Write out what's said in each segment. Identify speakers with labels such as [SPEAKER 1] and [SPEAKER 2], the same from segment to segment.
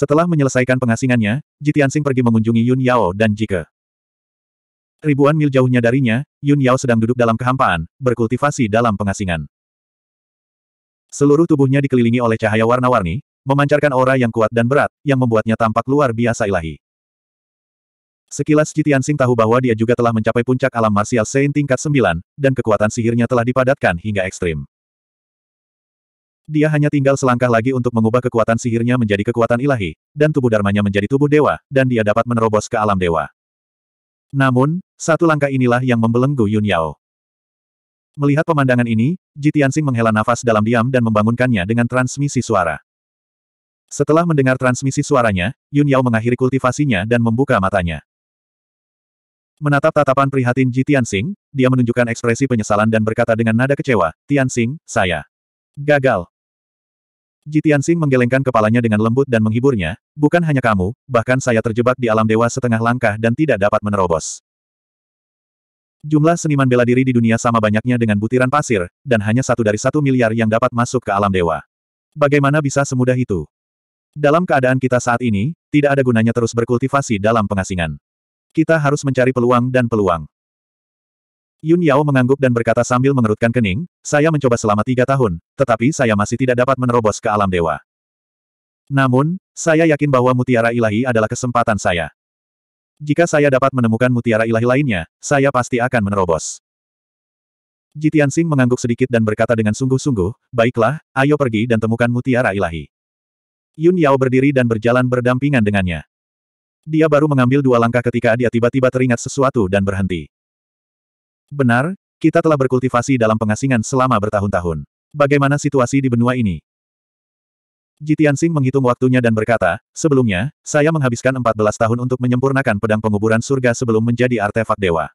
[SPEAKER 1] Setelah menyelesaikan pengasingannya, Jitiansing pergi mengunjungi Yun Yao dan Jike. Ribuan mil jauhnya darinya, Yun Yao sedang duduk dalam kehampaan, berkultivasi dalam pengasingan. Seluruh tubuhnya dikelilingi oleh cahaya warna-warni, memancarkan aura yang kuat dan berat, yang membuatnya tampak luar biasa ilahi. Sekilas Jitiansing tahu bahwa dia juga telah mencapai puncak alam martial Saint tingkat 9, dan kekuatan sihirnya telah dipadatkan hingga ekstrim. Dia hanya tinggal selangkah lagi untuk mengubah kekuatan sihirnya menjadi kekuatan ilahi, dan tubuh dharmanya menjadi tubuh dewa, dan dia dapat menerobos ke alam dewa. Namun, satu langkah inilah yang membelenggu Yun Yao. Melihat pemandangan ini, Jitiansing menghela nafas dalam diam dan membangunkannya dengan transmisi suara. Setelah mendengar transmisi suaranya, Yun Yao mengakhiri kultivasinya dan membuka matanya. Menatap tatapan prihatin Ji Tianxing, dia menunjukkan ekspresi penyesalan dan berkata dengan nada kecewa, Tianxing, saya gagal. Jitian Sing menggelengkan kepalanya dengan lembut dan menghiburnya, bukan hanya kamu, bahkan saya terjebak di alam dewa setengah langkah dan tidak dapat menerobos. Jumlah seniman bela diri di dunia sama banyaknya dengan butiran pasir, dan hanya satu dari satu miliar yang dapat masuk ke alam dewa. Bagaimana bisa semudah itu? Dalam keadaan kita saat ini, tidak ada gunanya terus berkultivasi dalam pengasingan. Kita harus mencari peluang dan peluang. Yun Yao mengangguk dan berkata sambil mengerutkan kening, saya mencoba selama tiga tahun, tetapi saya masih tidak dapat menerobos ke alam dewa. Namun, saya yakin bahwa mutiara ilahi adalah kesempatan saya. Jika saya dapat menemukan mutiara ilahi lainnya, saya pasti akan menerobos. Jitian Sing mengangguk sedikit dan berkata dengan sungguh-sungguh, baiklah, ayo pergi dan temukan mutiara ilahi. Yun Yao berdiri dan berjalan berdampingan dengannya. Dia baru mengambil dua langkah ketika dia tiba-tiba teringat sesuatu dan berhenti. Benar, kita telah berkultivasi dalam pengasingan selama bertahun-tahun. Bagaimana situasi di benua ini? Jitian Sing menghitung waktunya dan berkata, sebelumnya, saya menghabiskan 14 tahun untuk menyempurnakan pedang penguburan surga sebelum menjadi artefak dewa.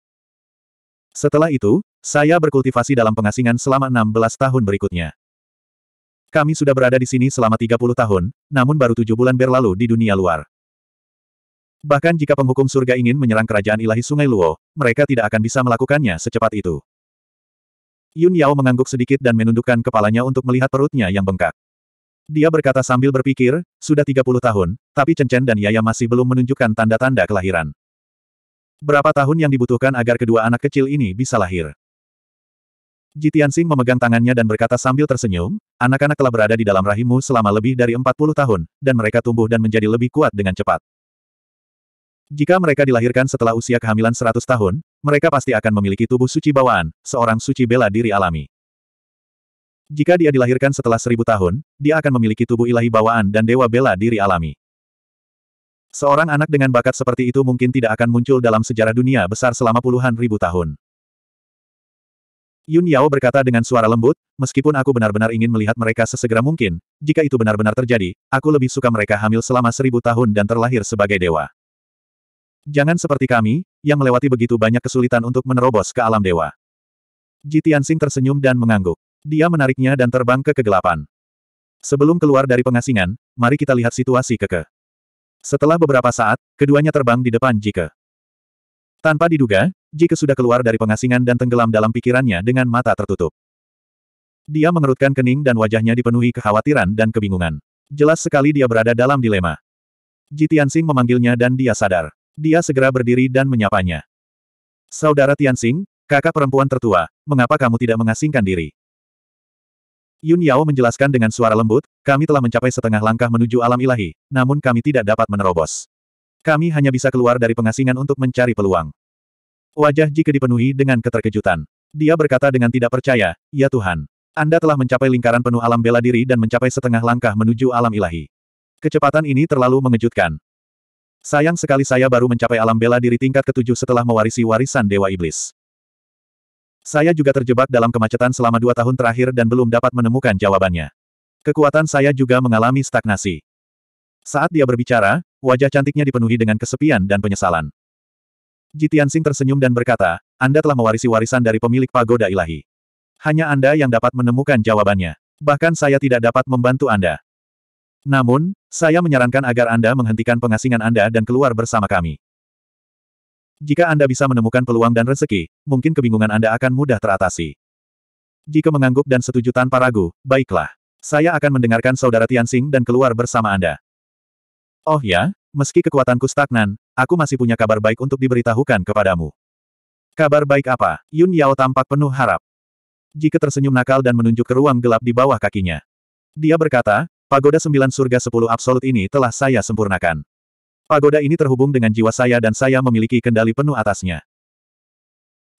[SPEAKER 1] Setelah itu, saya berkultivasi dalam pengasingan selama 16 tahun berikutnya. Kami sudah berada di sini selama 30 tahun, namun baru tujuh bulan berlalu di dunia luar. Bahkan jika penghukum surga ingin menyerang kerajaan ilahi Sungai Luo, mereka tidak akan bisa melakukannya secepat itu. Yun Yao mengangguk sedikit dan menundukkan kepalanya untuk melihat perutnya yang bengkak. Dia berkata sambil berpikir, sudah 30 tahun, tapi Chen Chen dan Yaya masih belum menunjukkan tanda-tanda kelahiran. Berapa tahun yang dibutuhkan agar kedua anak kecil ini bisa lahir? Jitian memegang tangannya dan berkata sambil tersenyum, anak-anak telah berada di dalam rahimmu selama lebih dari 40 tahun, dan mereka tumbuh dan menjadi lebih kuat dengan cepat. Jika mereka dilahirkan setelah usia kehamilan 100 tahun, mereka pasti akan memiliki tubuh suci bawaan, seorang suci bela diri alami. Jika dia dilahirkan setelah seribu tahun, dia akan memiliki tubuh ilahi bawaan dan dewa bela diri alami. Seorang anak dengan bakat seperti itu mungkin tidak akan muncul dalam sejarah dunia besar selama puluhan ribu tahun. Yun Yao berkata dengan suara lembut, meskipun aku benar-benar ingin melihat mereka sesegera mungkin, jika itu benar-benar terjadi, aku lebih suka mereka hamil selama seribu tahun dan terlahir sebagai dewa. Jangan seperti kami, yang melewati begitu banyak kesulitan untuk menerobos ke alam dewa. Ji Tianxing tersenyum dan mengangguk. Dia menariknya dan terbang ke kegelapan. Sebelum keluar dari pengasingan, mari kita lihat situasi keke. Setelah beberapa saat, keduanya terbang di depan Jike. Tanpa diduga, Jike sudah keluar dari pengasingan dan tenggelam dalam pikirannya dengan mata tertutup. Dia mengerutkan kening dan wajahnya dipenuhi kekhawatiran dan kebingungan. Jelas sekali dia berada dalam dilema. Tianxing memanggilnya dan dia sadar. Dia segera berdiri dan menyapanya. Saudara Tianxing, kakak perempuan tertua, mengapa kamu tidak mengasingkan diri? Yun Yao menjelaskan dengan suara lembut, kami telah mencapai setengah langkah menuju alam ilahi, namun kami tidak dapat menerobos. Kami hanya bisa keluar dari pengasingan untuk mencari peluang. Wajah Jike dipenuhi dengan keterkejutan. Dia berkata dengan tidak percaya, Ya Tuhan, Anda telah mencapai lingkaran penuh alam bela diri dan mencapai setengah langkah menuju alam ilahi. Kecepatan ini terlalu mengejutkan. Sayang sekali saya baru mencapai alam bela diri tingkat ketujuh setelah mewarisi warisan Dewa Iblis. Saya juga terjebak dalam kemacetan selama dua tahun terakhir dan belum dapat menemukan jawabannya. Kekuatan saya juga mengalami stagnasi. Saat dia berbicara, wajah cantiknya dipenuhi dengan kesepian dan penyesalan. Jitian Sing tersenyum dan berkata, Anda telah mewarisi warisan dari pemilik pagoda ilahi. Hanya Anda yang dapat menemukan jawabannya. Bahkan saya tidak dapat membantu Anda. Namun, saya menyarankan agar Anda menghentikan pengasingan Anda dan keluar bersama kami. Jika Anda bisa menemukan peluang dan rezeki, mungkin kebingungan Anda akan mudah teratasi. Jika mengangguk dan setuju tanpa ragu, baiklah. Saya akan mendengarkan saudara Tianxing dan keluar bersama Anda. Oh ya, meski kekuatanku stagnan, aku masih punya kabar baik untuk diberitahukan kepadamu. Kabar baik apa? Yun Yao tampak penuh harap. Jika tersenyum nakal dan menunjuk ke ruang gelap di bawah kakinya. Dia berkata, Pagoda Sembilan Surga Sepuluh Absolut ini telah saya sempurnakan. Pagoda ini terhubung dengan jiwa saya dan saya memiliki kendali penuh atasnya.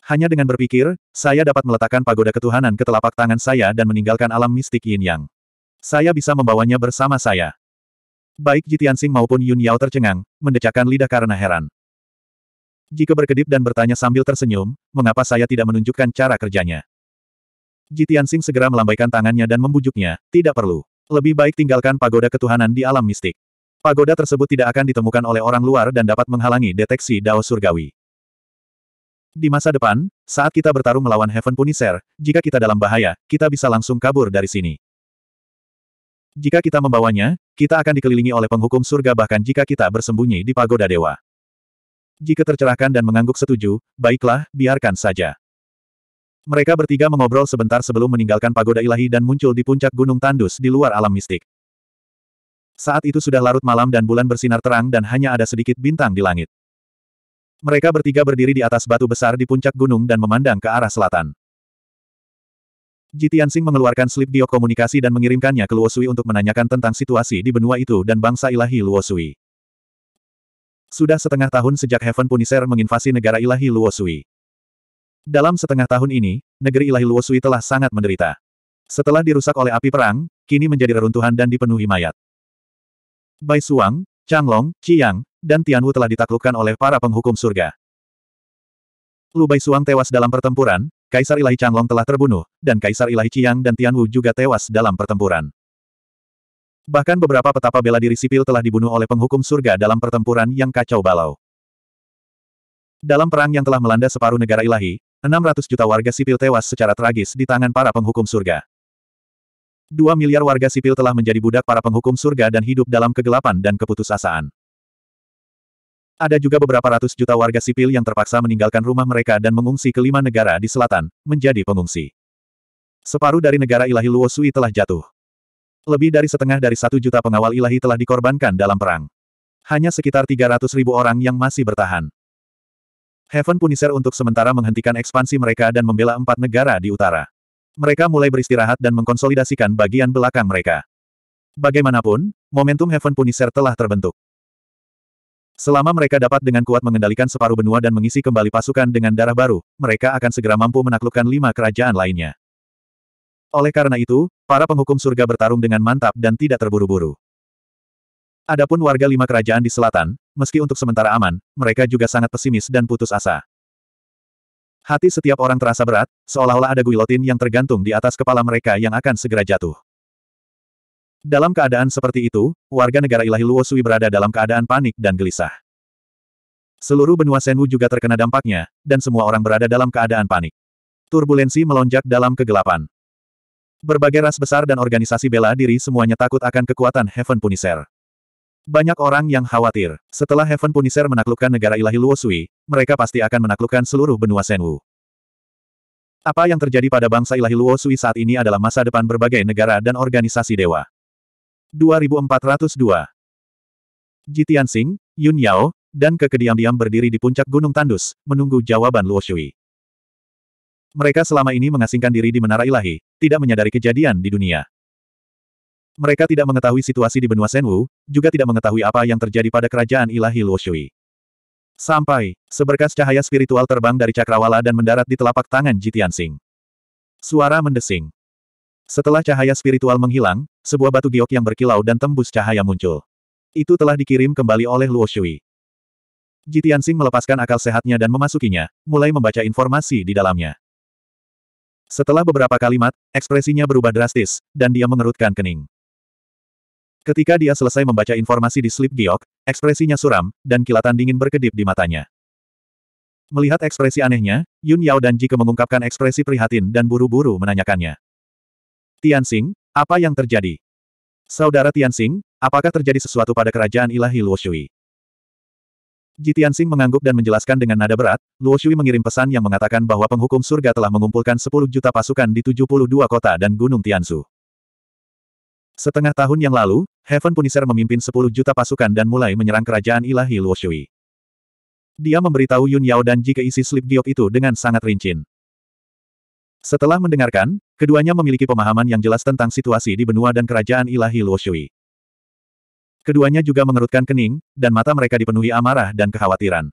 [SPEAKER 1] Hanya dengan berpikir, saya dapat meletakkan pagoda ketuhanan ke telapak tangan saya dan meninggalkan alam mistik yin yang. Saya bisa membawanya bersama saya. Baik Jitiansing maupun Yun Yao tercengang, mendecakkan lidah karena heran. Jika berkedip dan bertanya sambil tersenyum, mengapa saya tidak menunjukkan cara kerjanya? Jitiansing segera melambaikan tangannya dan membujuknya, tidak perlu. Lebih baik tinggalkan pagoda ketuhanan di alam mistik. Pagoda tersebut tidak akan ditemukan oleh orang luar dan dapat menghalangi deteksi Dao Surgawi. Di masa depan, saat kita bertarung melawan Heaven Punisher, jika kita dalam bahaya, kita bisa langsung kabur dari sini. Jika kita membawanya, kita akan dikelilingi oleh penghukum surga bahkan jika kita bersembunyi di pagoda dewa. Jika tercerahkan dan mengangguk setuju, baiklah, biarkan saja. Mereka bertiga mengobrol sebentar sebelum meninggalkan pagoda ilahi dan muncul di puncak gunung tandus di luar alam mistik. Saat itu sudah larut malam dan bulan bersinar terang dan hanya ada sedikit bintang di langit. Mereka bertiga berdiri di atas batu besar di puncak gunung dan memandang ke arah selatan. Jitiansing mengeluarkan slip giok komunikasi dan mengirimkannya ke Luosui untuk menanyakan tentang situasi di benua itu dan bangsa ilahi Luosui. Sudah setengah tahun sejak Heaven Punisher menginvasi negara ilahi Luosui. Dalam setengah tahun ini, negeri ilahi Luosui telah sangat menderita. Setelah dirusak oleh api perang, kini menjadi reruntuhan dan dipenuhi mayat. Bai Suang, Changlong, Chiang, dan Tianwu telah ditaklukkan oleh para penghukum surga. Lu Bai Suang tewas dalam pertempuran, Kaisar Ilahi Changlong telah terbunuh, dan Kaisar Ilahi Chiang dan Tianwu juga tewas dalam pertempuran. Bahkan beberapa petapa bela diri sipil telah dibunuh oleh penghukum surga dalam pertempuran yang kacau balau. Dalam perang yang telah melanda separuh negara ilahi, 600 juta warga sipil tewas secara tragis di tangan para penghukum surga. 2 miliar warga sipil telah menjadi budak para penghukum surga dan hidup dalam kegelapan dan keputusasaan. Ada juga beberapa ratus juta warga sipil yang terpaksa meninggalkan rumah mereka dan mengungsi ke lima negara di selatan, menjadi pengungsi. Separuh dari negara ilahi Luosui telah jatuh. Lebih dari setengah dari satu juta pengawal ilahi telah dikorbankan dalam perang. Hanya sekitar 300 ribu orang yang masih bertahan. Heaven Punisher untuk sementara menghentikan ekspansi mereka dan membela empat negara di utara. Mereka mulai beristirahat dan mengkonsolidasikan bagian belakang mereka. Bagaimanapun, momentum Heaven Punisher telah terbentuk. Selama mereka dapat dengan kuat mengendalikan separuh benua dan mengisi kembali pasukan dengan darah baru, mereka akan segera mampu menaklukkan lima kerajaan lainnya. Oleh karena itu, para penghukum surga bertarung dengan mantap dan tidak terburu-buru. Adapun warga lima kerajaan di selatan, meski untuk sementara aman, mereka juga sangat pesimis dan putus asa. Hati setiap orang terasa berat, seolah-olah ada guilotin yang tergantung di atas kepala mereka yang akan segera jatuh. Dalam keadaan seperti itu, warga negara ilahi Luosui berada dalam keadaan panik dan gelisah. Seluruh benua Senwu juga terkena dampaknya, dan semua orang berada dalam keadaan panik. Turbulensi melonjak dalam kegelapan. Berbagai ras besar dan organisasi bela diri semuanya takut akan kekuatan Heaven Punisher. Banyak orang yang khawatir, setelah Heaven Punisher menaklukkan negara ilahi Luosui, mereka pasti akan menaklukkan seluruh benua Senwu. Apa yang terjadi pada bangsa ilahi Luosui saat ini adalah masa depan berbagai negara dan organisasi dewa. 2402 Jitian Sing, Yun Yao, dan kekediam-diam berdiri di puncak Gunung Tandus, menunggu jawaban Luosui. Mereka selama ini mengasingkan diri di menara ilahi, tidak menyadari kejadian di dunia. Mereka tidak mengetahui situasi di benua Senwu, juga tidak mengetahui apa yang terjadi pada kerajaan ilahi Luoshui. Sampai, seberkas cahaya spiritual terbang dari cakrawala dan mendarat di telapak tangan Jitian Suara mendesing. Setelah cahaya spiritual menghilang, sebuah batu giok yang berkilau dan tembus cahaya muncul. Itu telah dikirim kembali oleh Luoshui. Jitian Sing melepaskan akal sehatnya dan memasukinya, mulai membaca informasi di dalamnya. Setelah beberapa kalimat, ekspresinya berubah drastis, dan dia mengerutkan kening. Ketika dia selesai membaca informasi di slip giok, ekspresinya suram, dan kilatan dingin berkedip di matanya. Melihat ekspresi anehnya, Yun Yao dan Jike mengungkapkan ekspresi prihatin dan buru-buru menanyakannya. Tianxing, apa yang terjadi? Saudara Tianxing, apakah terjadi sesuatu pada kerajaan ilahi Luo Shui? Ji Tianxing mengangguk dan menjelaskan dengan nada berat, Luo Shui mengirim pesan yang mengatakan bahwa penghukum surga telah mengumpulkan 10 juta pasukan di 72 kota dan gunung Tiansu. Setengah tahun yang lalu, Heaven Punisher memimpin 10 juta pasukan dan mulai menyerang kerajaan ilahi Luoshui. Dia memberitahu Yun Yao dan jika isi slip giok itu dengan sangat rinci. Setelah mendengarkan, keduanya memiliki pemahaman yang jelas tentang situasi di benua dan kerajaan ilahi Luoshui. Keduanya juga mengerutkan kening, dan mata mereka dipenuhi amarah dan kekhawatiran.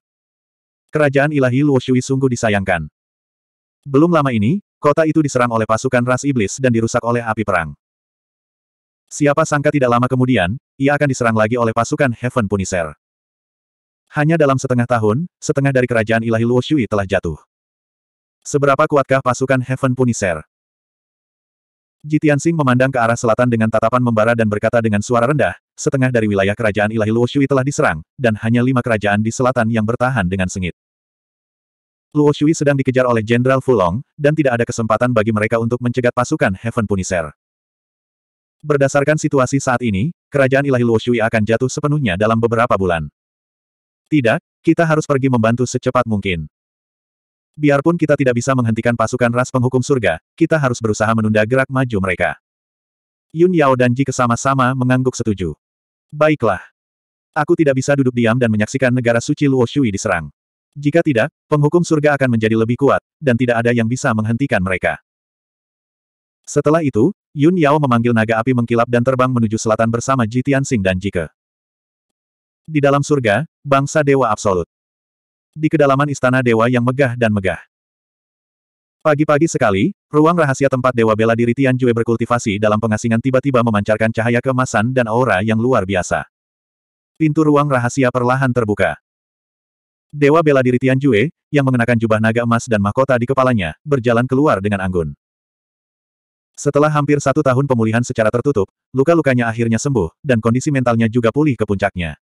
[SPEAKER 1] Kerajaan ilahi Luoshui sungguh disayangkan. Belum lama ini, kota itu diserang oleh pasukan ras iblis dan dirusak oleh api perang. Siapa sangka tidak lama kemudian, ia akan diserang lagi oleh pasukan Heaven Punisher. Hanya dalam setengah tahun, setengah dari kerajaan ilahi Luo Shui telah jatuh. Seberapa kuatkah pasukan Heaven Punisher? Jitian Sing memandang ke arah selatan dengan tatapan membara dan berkata dengan suara rendah, setengah dari wilayah kerajaan ilahi Luo Shui telah diserang, dan hanya lima kerajaan di selatan yang bertahan dengan sengit. Luo Shui sedang dikejar oleh Jenderal Fulong, dan tidak ada kesempatan bagi mereka untuk mencegat pasukan Heaven Punisher. Berdasarkan situasi saat ini, kerajaan ilahi Luoshui akan jatuh sepenuhnya dalam beberapa bulan. Tidak, kita harus pergi membantu secepat mungkin. Biarpun kita tidak bisa menghentikan pasukan ras penghukum surga, kita harus berusaha menunda gerak maju mereka. Yun Yao dan Ji kesama-sama mengangguk setuju. Baiklah. Aku tidak bisa duduk diam dan menyaksikan negara suci Luoshui diserang. Jika tidak, penghukum surga akan menjadi lebih kuat, dan tidak ada yang bisa menghentikan mereka. Setelah itu, Yun Yao memanggil naga api mengkilap dan terbang menuju selatan bersama Ji Tianxing dan Jike. Di dalam surga, bangsa dewa absolut. Di kedalaman istana dewa yang megah dan megah. Pagi-pagi sekali, ruang rahasia tempat dewa bela diri Tianjue berkultivasi dalam pengasingan tiba-tiba memancarkan cahaya kemasan dan aura yang luar biasa. Pintu ruang rahasia perlahan terbuka. Dewa bela diri Tianjue, yang mengenakan jubah naga emas dan mahkota di kepalanya, berjalan keluar dengan anggun. Setelah hampir satu tahun pemulihan secara tertutup, luka-lukanya akhirnya sembuh, dan kondisi mentalnya juga pulih ke puncaknya.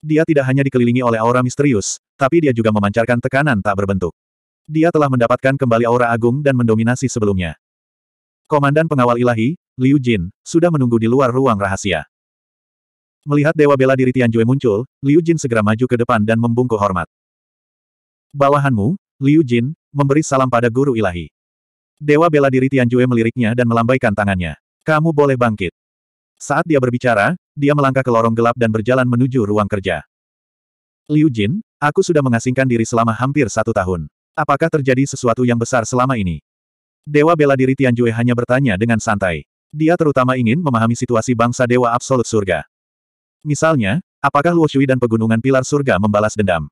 [SPEAKER 1] Dia tidak hanya dikelilingi oleh aura misterius, tapi dia juga memancarkan tekanan tak berbentuk. Dia telah mendapatkan kembali aura agung dan mendominasi sebelumnya. Komandan pengawal ilahi, Liu Jin, sudah menunggu di luar ruang rahasia. Melihat Dewa Bela Diri Tianjue muncul, Liu Jin segera maju ke depan dan membungkuk hormat. Bawahanmu, Liu Jin, memberi salam pada guru ilahi. Dewa bela diri Tianjue meliriknya dan melambaikan tangannya. Kamu boleh bangkit. Saat dia berbicara, dia melangkah ke lorong gelap dan berjalan menuju ruang kerja. Liu Jin, aku sudah mengasingkan diri selama hampir satu tahun. Apakah terjadi sesuatu yang besar selama ini? Dewa bela diri Tianjue hanya bertanya dengan santai. Dia terutama ingin memahami situasi bangsa Dewa Absolut Surga. Misalnya, apakah Luo Shui dan Pegunungan Pilar Surga membalas dendam?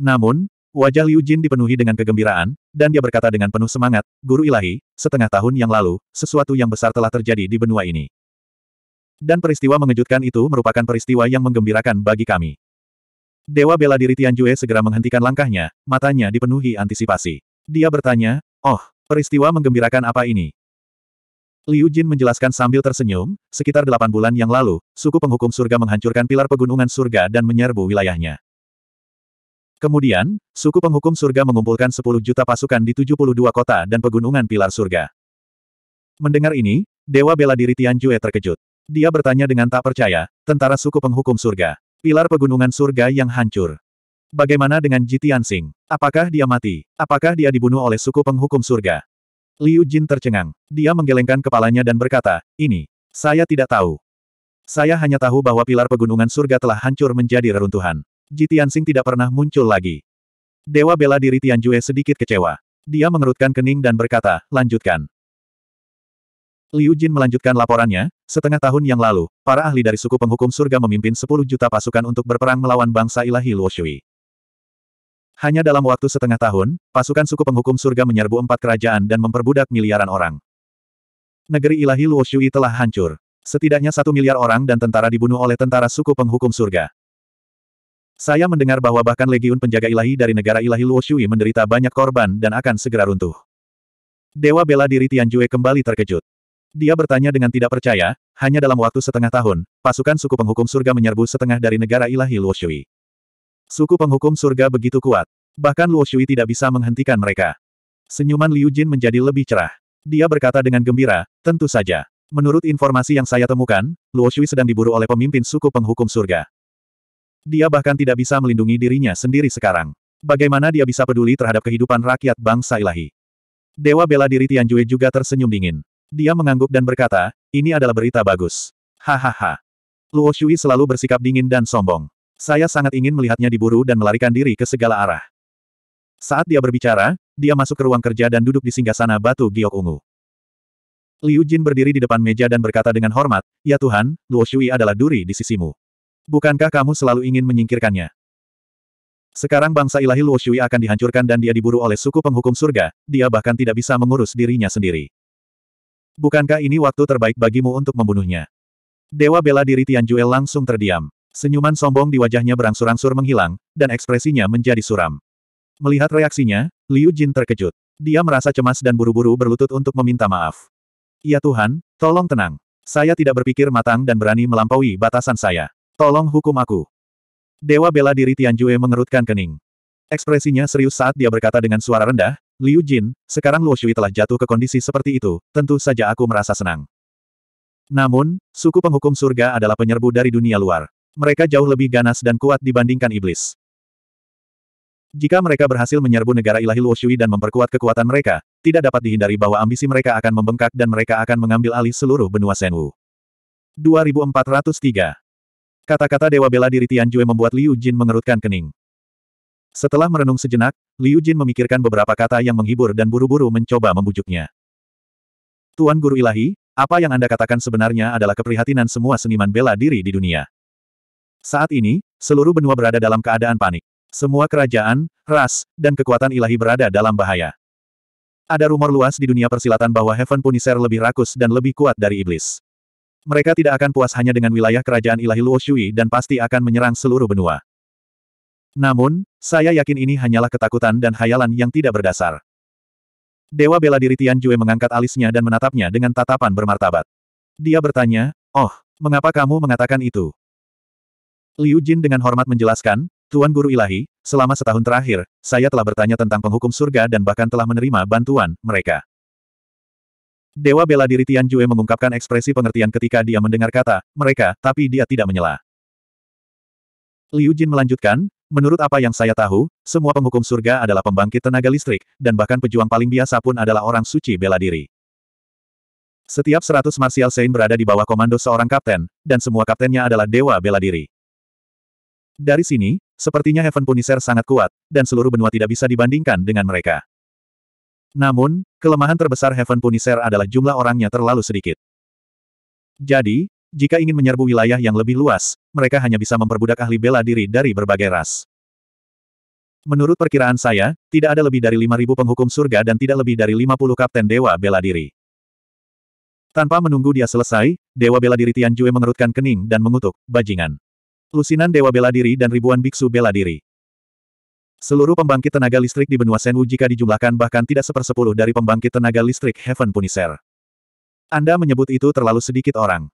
[SPEAKER 1] Namun, Wajah Liu Jin dipenuhi dengan kegembiraan, dan dia berkata dengan penuh semangat, Guru Ilahi, setengah tahun yang lalu, sesuatu yang besar telah terjadi di benua ini. Dan peristiwa mengejutkan itu merupakan peristiwa yang menggembirakan bagi kami. Dewa bela diri Tianjue segera menghentikan langkahnya, matanya dipenuhi antisipasi. Dia bertanya, oh, peristiwa menggembirakan apa ini? Liu Jin menjelaskan sambil tersenyum, sekitar delapan bulan yang lalu, suku penghukum surga menghancurkan pilar pegunungan surga dan menyerbu wilayahnya. Kemudian, suku penghukum surga mengumpulkan 10 juta pasukan di 72 kota dan pegunungan pilar surga. Mendengar ini, Dewa Bela Diri Tianjue terkejut. Dia bertanya dengan tak percaya, tentara suku penghukum surga. Pilar pegunungan surga yang hancur. Bagaimana dengan Jitian Sing? Apakah dia mati? Apakah dia dibunuh oleh suku penghukum surga? Liu Jin tercengang. Dia menggelengkan kepalanya dan berkata, ini, saya tidak tahu. Saya hanya tahu bahwa pilar pegunungan surga telah hancur menjadi reruntuhan. Ji Tianxing tidak pernah muncul lagi. Dewa bela diri Tianjue sedikit kecewa. Dia mengerutkan kening dan berkata, lanjutkan. Liu Jin melanjutkan laporannya, setengah tahun yang lalu, para ahli dari suku penghukum surga memimpin 10 juta pasukan untuk berperang melawan bangsa ilahi Luoshui. Hanya dalam waktu setengah tahun, pasukan suku penghukum surga menyerbu empat kerajaan dan memperbudak miliaran orang. Negeri ilahi Luoshui telah hancur. Setidaknya satu miliar orang dan tentara dibunuh oleh tentara suku penghukum surga. Saya mendengar bahwa bahkan legiun penjaga ilahi dari negara ilahi Luo menderita banyak korban dan akan segera runtuh. Dewa bela diri Tianjue kembali terkejut. Dia bertanya dengan tidak percaya, hanya dalam waktu setengah tahun, pasukan suku penghukum surga menyerbu setengah dari negara ilahi Luo Suku penghukum surga begitu kuat. Bahkan Luo tidak bisa menghentikan mereka. Senyuman Liu Jin menjadi lebih cerah. Dia berkata dengan gembira, tentu saja. Menurut informasi yang saya temukan, Luo sedang diburu oleh pemimpin suku penghukum surga. Dia bahkan tidak bisa melindungi dirinya sendiri sekarang. Bagaimana dia bisa peduli terhadap kehidupan rakyat bangsa ilahi? Dewa bela diri Tianjue juga tersenyum dingin. Dia mengangguk dan berkata, ini adalah berita bagus. Hahaha. Luo Shui selalu bersikap dingin dan sombong. Saya sangat ingin melihatnya diburu dan melarikan diri ke segala arah. Saat dia berbicara, dia masuk ke ruang kerja dan duduk di singgasana batu giok ungu. Liu Jin berdiri di depan meja dan berkata dengan hormat, Ya Tuhan, Luo Shui adalah duri di sisimu. Bukankah kamu selalu ingin menyingkirkannya? Sekarang bangsa ilahi Luo akan dihancurkan dan dia diburu oleh suku penghukum surga, dia bahkan tidak bisa mengurus dirinya sendiri. Bukankah ini waktu terbaik bagimu untuk membunuhnya? Dewa bela diri Tianjuel langsung terdiam. Senyuman sombong di wajahnya berangsur-angsur menghilang, dan ekspresinya menjadi suram. Melihat reaksinya, Liu Jin terkejut. Dia merasa cemas dan buru-buru berlutut untuk meminta maaf. Ya Tuhan, tolong tenang. Saya tidak berpikir matang dan berani melampaui batasan saya. Tolong hukum aku. Dewa bela diri Tianjue mengerutkan kening. Ekspresinya serius saat dia berkata dengan suara rendah, Liu Jin, sekarang Luo Shui telah jatuh ke kondisi seperti itu, tentu saja aku merasa senang. Namun, suku penghukum surga adalah penyerbu dari dunia luar. Mereka jauh lebih ganas dan kuat dibandingkan iblis. Jika mereka berhasil menyerbu negara ilahi Luo Shui dan memperkuat kekuatan mereka, tidak dapat dihindari bahwa ambisi mereka akan membengkak dan mereka akan mengambil alih seluruh benua Senwu. 2403 Kata-kata Dewa Bela Diri Tianjue membuat Liu Jin mengerutkan kening. Setelah merenung sejenak, Liu Jin memikirkan beberapa kata yang menghibur dan buru-buru mencoba membujuknya. Tuan Guru Ilahi, apa yang Anda katakan sebenarnya adalah keprihatinan semua seniman bela diri di dunia. Saat ini, seluruh benua berada dalam keadaan panik. Semua kerajaan, ras, dan kekuatan ilahi berada dalam bahaya. Ada rumor luas di dunia persilatan bahwa Heaven Punisher lebih rakus dan lebih kuat dari iblis. Mereka tidak akan puas hanya dengan wilayah kerajaan ilahi Luo Shui dan pasti akan menyerang seluruh benua. Namun, saya yakin ini hanyalah ketakutan dan hayalan yang tidak berdasar. Dewa bela diri Tian Jue mengangkat alisnya dan menatapnya dengan tatapan bermartabat. Dia bertanya, Oh, mengapa kamu mengatakan itu? Liu Jin dengan hormat menjelaskan, Tuan Guru Ilahi, selama setahun terakhir, saya telah bertanya tentang penghukum surga dan bahkan telah menerima bantuan mereka. Dewa bela diri Tian Jue mengungkapkan ekspresi pengertian ketika dia mendengar kata, mereka, tapi dia tidak menyela. Liu Jin melanjutkan, menurut apa yang saya tahu, semua penghukum surga adalah pembangkit tenaga listrik, dan bahkan pejuang paling biasa pun adalah orang suci bela diri. Setiap seratus Martial Saint berada di bawah komando seorang kapten, dan semua kaptennya adalah dewa bela diri. Dari sini, sepertinya Heaven Punisher sangat kuat, dan seluruh benua tidak bisa dibandingkan dengan mereka. Namun, kelemahan terbesar Heaven Punisher adalah jumlah orangnya terlalu sedikit. Jadi, jika ingin menyerbu wilayah yang lebih luas, mereka hanya bisa memperbudak ahli bela diri dari berbagai ras. Menurut perkiraan saya, tidak ada lebih dari 5.000 penghukum surga dan tidak lebih dari 50 kapten dewa bela diri. Tanpa menunggu dia selesai, Dewa Bela Diri Tianjue mengerutkan kening dan mengutuk, bajingan. Lusinan Dewa Bela Diri dan ribuan biksu bela diri. Seluruh pembangkit tenaga listrik di benua Senwu jika dijumlahkan bahkan tidak sepersepuluh dari pembangkit tenaga listrik Heaven Punisher. Anda menyebut itu terlalu sedikit orang.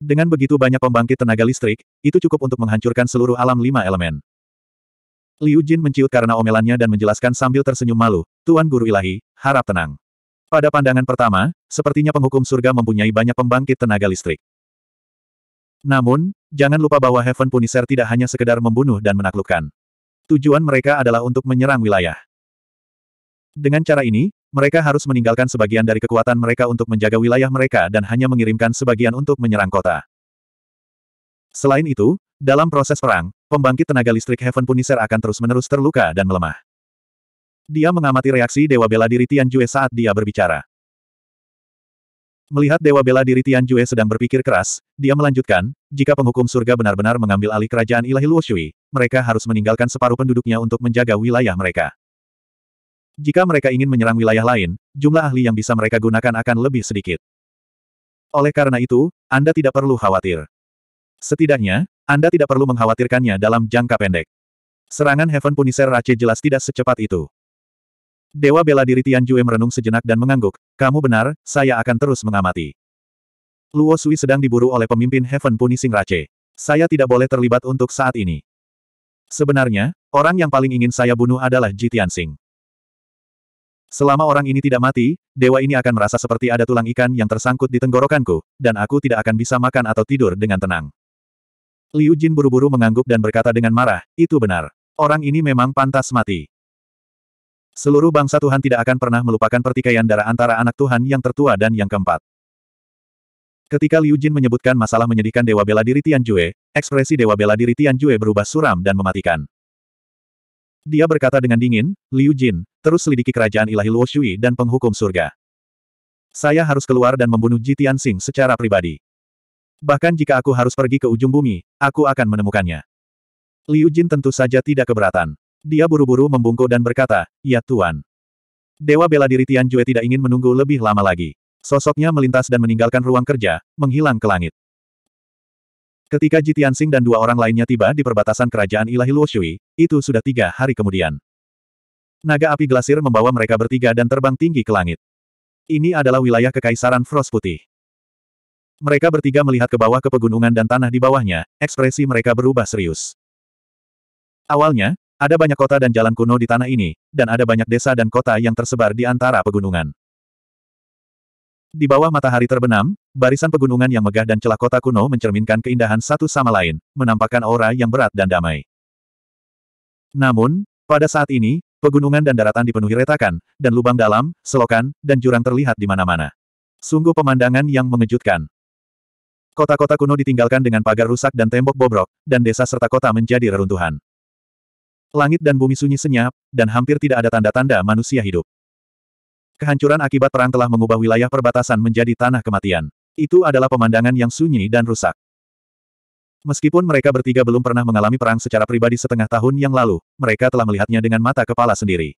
[SPEAKER 1] Dengan begitu banyak pembangkit tenaga listrik, itu cukup untuk menghancurkan seluruh alam lima elemen. Liu Jin menciut karena omelannya dan menjelaskan sambil tersenyum malu, Tuan Guru Ilahi, harap tenang. Pada pandangan pertama, sepertinya penghukum surga mempunyai banyak pembangkit tenaga listrik. Namun, jangan lupa bahwa Heaven Punisher tidak hanya sekedar membunuh dan menaklukkan tujuan mereka adalah untuk menyerang wilayah. Dengan cara ini, mereka harus meninggalkan sebagian dari kekuatan mereka untuk menjaga wilayah mereka dan hanya mengirimkan sebagian untuk menyerang kota. Selain itu, dalam proses perang, pembangkit tenaga listrik Heaven Punisher akan terus-menerus terluka dan melemah. Dia mengamati reaksi Dewa Bela Diri Tianjue saat dia berbicara. Melihat Dewa Bela Diri Tianjue sedang berpikir keras, dia melanjutkan, jika penghukum surga benar-benar mengambil alih kerajaan ilahi Luoshui, mereka harus meninggalkan separuh penduduknya untuk menjaga wilayah mereka. Jika mereka ingin menyerang wilayah lain, jumlah ahli yang bisa mereka gunakan akan lebih sedikit. Oleh karena itu, Anda tidak perlu khawatir. Setidaknya, Anda tidak perlu mengkhawatirkannya dalam jangka pendek. Serangan Heaven Punisher Rache jelas tidak secepat itu. Dewa bela diri Tian merenung sejenak dan mengangguk, kamu benar, saya akan terus mengamati. Luo Sui sedang diburu oleh pemimpin Heaven Punishing Rache. Saya tidak boleh terlibat untuk saat ini. Sebenarnya, orang yang paling ingin saya bunuh adalah Ji Tianxing. Selama orang ini tidak mati, dewa ini akan merasa seperti ada tulang ikan yang tersangkut di tenggorokanku, dan aku tidak akan bisa makan atau tidur dengan tenang. Liu Jin buru-buru mengangguk dan berkata dengan marah, itu benar. Orang ini memang pantas mati. Seluruh bangsa Tuhan tidak akan pernah melupakan pertikaian darah antara anak Tuhan yang tertua dan yang keempat. Ketika Liu Jin menyebutkan masalah menyedihkan Dewa Bela Diri Tian Jue, ekspresi Dewa Bela Diri Tian Jue berubah suram dan mematikan. Dia berkata dengan dingin, Liu Jin, terus selidiki kerajaan ilahi Luo Shui dan penghukum surga. Saya harus keluar dan membunuh Ji Tianxing secara pribadi. Bahkan jika aku harus pergi ke ujung bumi, aku akan menemukannya. Liu Jin tentu saja tidak keberatan. Dia buru-buru membungkuk dan berkata, Ya Tuan. Dewa bela diri Tian Jue tidak ingin menunggu lebih lama lagi. Sosoknya melintas dan meninggalkan ruang kerja, menghilang ke langit. Ketika Jitiansing dan dua orang lainnya tiba di perbatasan kerajaan Ilahi Luoshui, itu sudah tiga hari kemudian. Naga api glasir membawa mereka bertiga dan terbang tinggi ke langit. Ini adalah wilayah Kekaisaran Frost Putih. Mereka bertiga melihat ke bawah ke pegunungan dan tanah di bawahnya, ekspresi mereka berubah serius. Awalnya, ada banyak kota dan jalan kuno di tanah ini, dan ada banyak desa dan kota yang tersebar di antara pegunungan. Di bawah matahari terbenam, barisan pegunungan yang megah dan celah kota kuno mencerminkan keindahan satu sama lain, menampakkan aura yang berat dan damai. Namun, pada saat ini, pegunungan dan daratan dipenuhi retakan, dan lubang dalam, selokan, dan jurang terlihat di mana-mana. Sungguh pemandangan yang mengejutkan. Kota-kota kuno ditinggalkan dengan pagar rusak dan tembok bobrok, dan desa serta kota menjadi reruntuhan. Langit dan bumi sunyi senyap, dan hampir tidak ada tanda-tanda manusia hidup. Kehancuran akibat perang telah mengubah wilayah perbatasan menjadi tanah kematian. Itu adalah pemandangan yang sunyi dan rusak. Meskipun mereka bertiga belum pernah mengalami perang secara pribadi setengah tahun yang lalu, mereka telah melihatnya dengan mata kepala sendiri.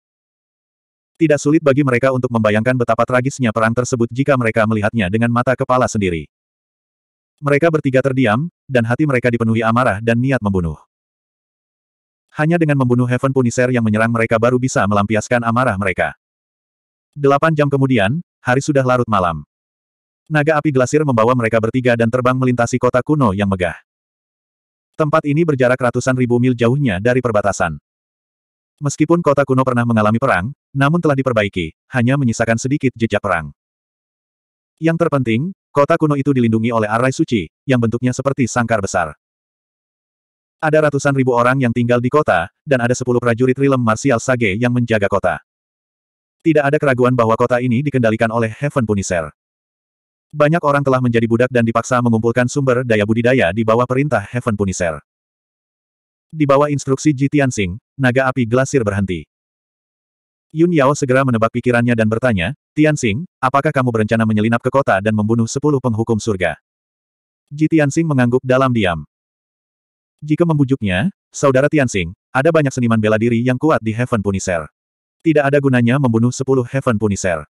[SPEAKER 1] Tidak sulit bagi mereka untuk membayangkan betapa tragisnya perang tersebut jika mereka melihatnya dengan mata kepala sendiri. Mereka bertiga terdiam, dan hati mereka dipenuhi amarah dan niat membunuh. Hanya dengan membunuh Heaven Punisher yang menyerang mereka baru bisa melampiaskan amarah mereka. Delapan jam kemudian, hari sudah larut malam. Naga api glasir membawa mereka bertiga dan terbang melintasi kota kuno yang megah. Tempat ini berjarak ratusan ribu mil jauhnya dari perbatasan. Meskipun kota kuno pernah mengalami perang, namun telah diperbaiki, hanya menyisakan sedikit jejak perang. Yang terpenting, kota kuno itu dilindungi oleh arai suci, yang bentuknya seperti sangkar besar. Ada ratusan ribu orang yang tinggal di kota, dan ada sepuluh prajurit rilem marsial sage yang menjaga kota. Tidak ada keraguan bahwa kota ini dikendalikan oleh Heaven Punisher. Banyak orang telah menjadi budak dan dipaksa mengumpulkan sumber daya budidaya di bawah perintah Heaven Punisher. Di bawah instruksi Ji Tianxing, naga api glasir berhenti. Yun Yao segera menebak pikirannya dan bertanya, Tianxing, apakah kamu berencana menyelinap ke kota dan membunuh sepuluh penghukum surga? Ji Tianxing mengangguk dalam diam. Jika membujuknya, Saudara Tianxing, ada banyak seniman bela diri yang kuat di Heaven Punisher. Tidak ada gunanya membunuh sepuluh Heaven Punisher.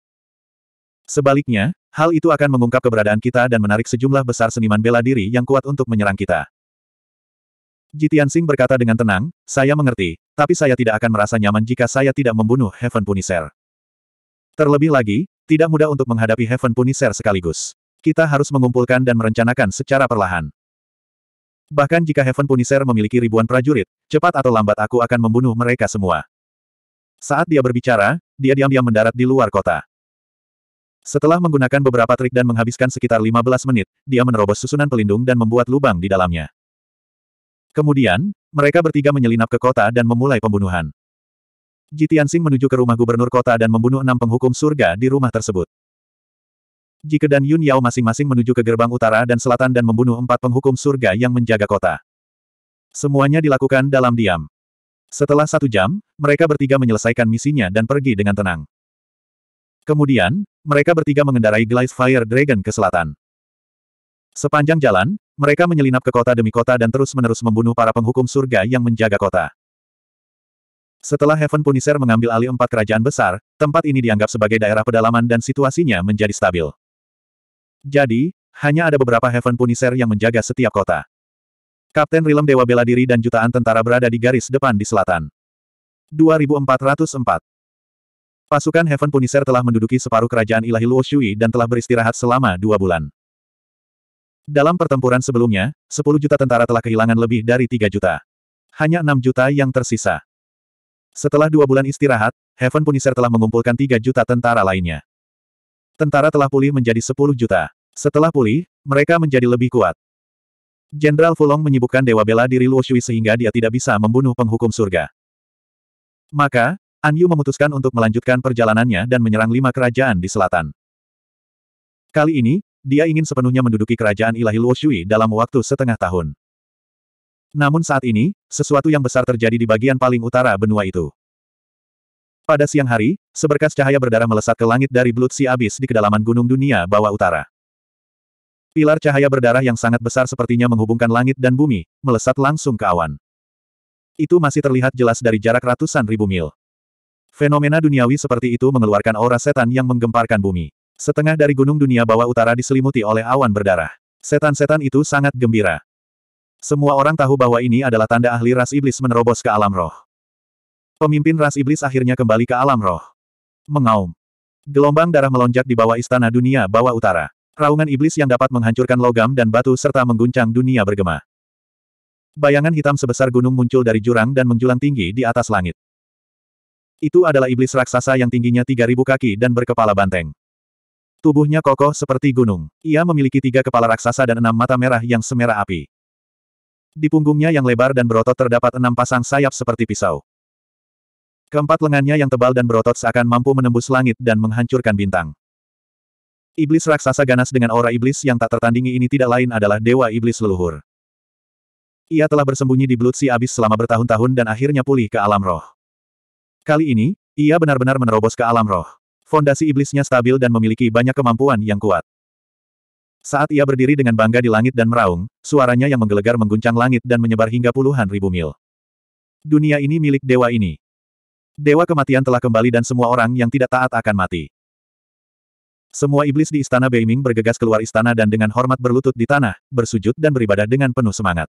[SPEAKER 1] Sebaliknya, hal itu akan mengungkap keberadaan kita dan menarik sejumlah besar seniman bela diri yang kuat untuk menyerang kita. Jitian Singh berkata dengan tenang, saya mengerti, tapi saya tidak akan merasa nyaman jika saya tidak membunuh Heaven Punisher. Terlebih lagi, tidak mudah untuk menghadapi Heaven Punisher sekaligus. Kita harus mengumpulkan dan merencanakan secara perlahan. Bahkan jika Heaven Punisher memiliki ribuan prajurit, cepat atau lambat aku akan membunuh mereka semua. Saat dia berbicara, dia diam-diam mendarat di luar kota. Setelah menggunakan beberapa trik dan menghabiskan sekitar 15 menit, dia menerobos susunan pelindung dan membuat lubang di dalamnya. Kemudian, mereka bertiga menyelinap ke kota dan memulai pembunuhan. Jitiansing menuju ke rumah gubernur kota dan membunuh enam penghukum surga di rumah tersebut. Jike dan Yun Yao masing-masing menuju ke gerbang utara dan selatan dan membunuh empat penghukum surga yang menjaga kota. Semuanya dilakukan dalam diam. Setelah satu jam, mereka bertiga menyelesaikan misinya dan pergi dengan tenang. Kemudian, mereka bertiga mengendarai Glass Fire Dragon ke selatan. Sepanjang jalan, mereka menyelinap ke kota demi kota dan terus-menerus membunuh para penghukum surga yang menjaga kota. Setelah Heaven Punisher mengambil alih empat kerajaan besar, tempat ini dianggap sebagai daerah pedalaman dan situasinya menjadi stabil. Jadi, hanya ada beberapa Heaven Punisher yang menjaga setiap kota. Kapten Rilem Dewa Bela Diri dan jutaan tentara berada di garis depan di selatan. 2404 Pasukan Heaven Punisher telah menduduki separuh kerajaan ilahi Luoshui dan telah beristirahat selama dua bulan. Dalam pertempuran sebelumnya, 10 juta tentara telah kehilangan lebih dari 3 juta. Hanya 6 juta yang tersisa. Setelah dua bulan istirahat, Heaven Punisher telah mengumpulkan 3 juta tentara lainnya. Tentara telah pulih menjadi 10 juta. Setelah pulih, mereka menjadi lebih kuat. Jenderal Fulong menyibukkan Dewa Bela diri Luo Shui sehingga dia tidak bisa membunuh penghukum surga. Maka, An Yu memutuskan untuk melanjutkan perjalanannya dan menyerang lima kerajaan di selatan. Kali ini, dia ingin sepenuhnya menduduki kerajaan ilahi Luo Shui dalam waktu setengah tahun. Namun saat ini, sesuatu yang besar terjadi di bagian paling utara benua itu. Pada siang hari, seberkas cahaya berdarah melesat ke langit dari Blood Sea Abyss di kedalaman Gunung Dunia bawah utara. Pilar cahaya berdarah yang sangat besar sepertinya menghubungkan langit dan bumi, melesat langsung ke awan. Itu masih terlihat jelas dari jarak ratusan ribu mil. Fenomena duniawi seperti itu mengeluarkan aura setan yang menggemparkan bumi. Setengah dari gunung dunia bawah utara diselimuti oleh awan berdarah. Setan-setan itu sangat gembira. Semua orang tahu bahwa ini adalah tanda ahli ras iblis menerobos ke alam roh. Pemimpin ras iblis akhirnya kembali ke alam roh. Mengaum. Gelombang darah melonjak di bawah istana dunia bawah utara. Raungan iblis yang dapat menghancurkan logam dan batu serta mengguncang dunia bergema. Bayangan hitam sebesar gunung muncul dari jurang dan menjulang tinggi di atas langit. Itu adalah iblis raksasa yang tingginya 3000 kaki dan berkepala banteng. Tubuhnya kokoh seperti gunung. Ia memiliki tiga kepala raksasa dan enam mata merah yang semerah api. Di punggungnya yang lebar dan berotot terdapat enam pasang sayap seperti pisau. Keempat lengannya yang tebal dan berotot seakan mampu menembus langit dan menghancurkan bintang. Iblis raksasa ganas dengan aura iblis yang tak tertandingi ini tidak lain adalah Dewa Iblis Leluhur. Ia telah bersembunyi di Blutsi Abis selama bertahun-tahun dan akhirnya pulih ke alam roh. Kali ini, ia benar-benar menerobos ke alam roh. Fondasi iblisnya stabil dan memiliki banyak kemampuan yang kuat. Saat ia berdiri dengan bangga di langit dan meraung, suaranya yang menggelegar mengguncang langit dan menyebar hingga puluhan ribu mil. Dunia ini milik dewa ini. Dewa kematian telah kembali dan semua orang yang tidak taat akan mati. Semua iblis di istana Beiming bergegas keluar istana dan dengan hormat berlutut di tanah, bersujud dan beribadah dengan penuh semangat.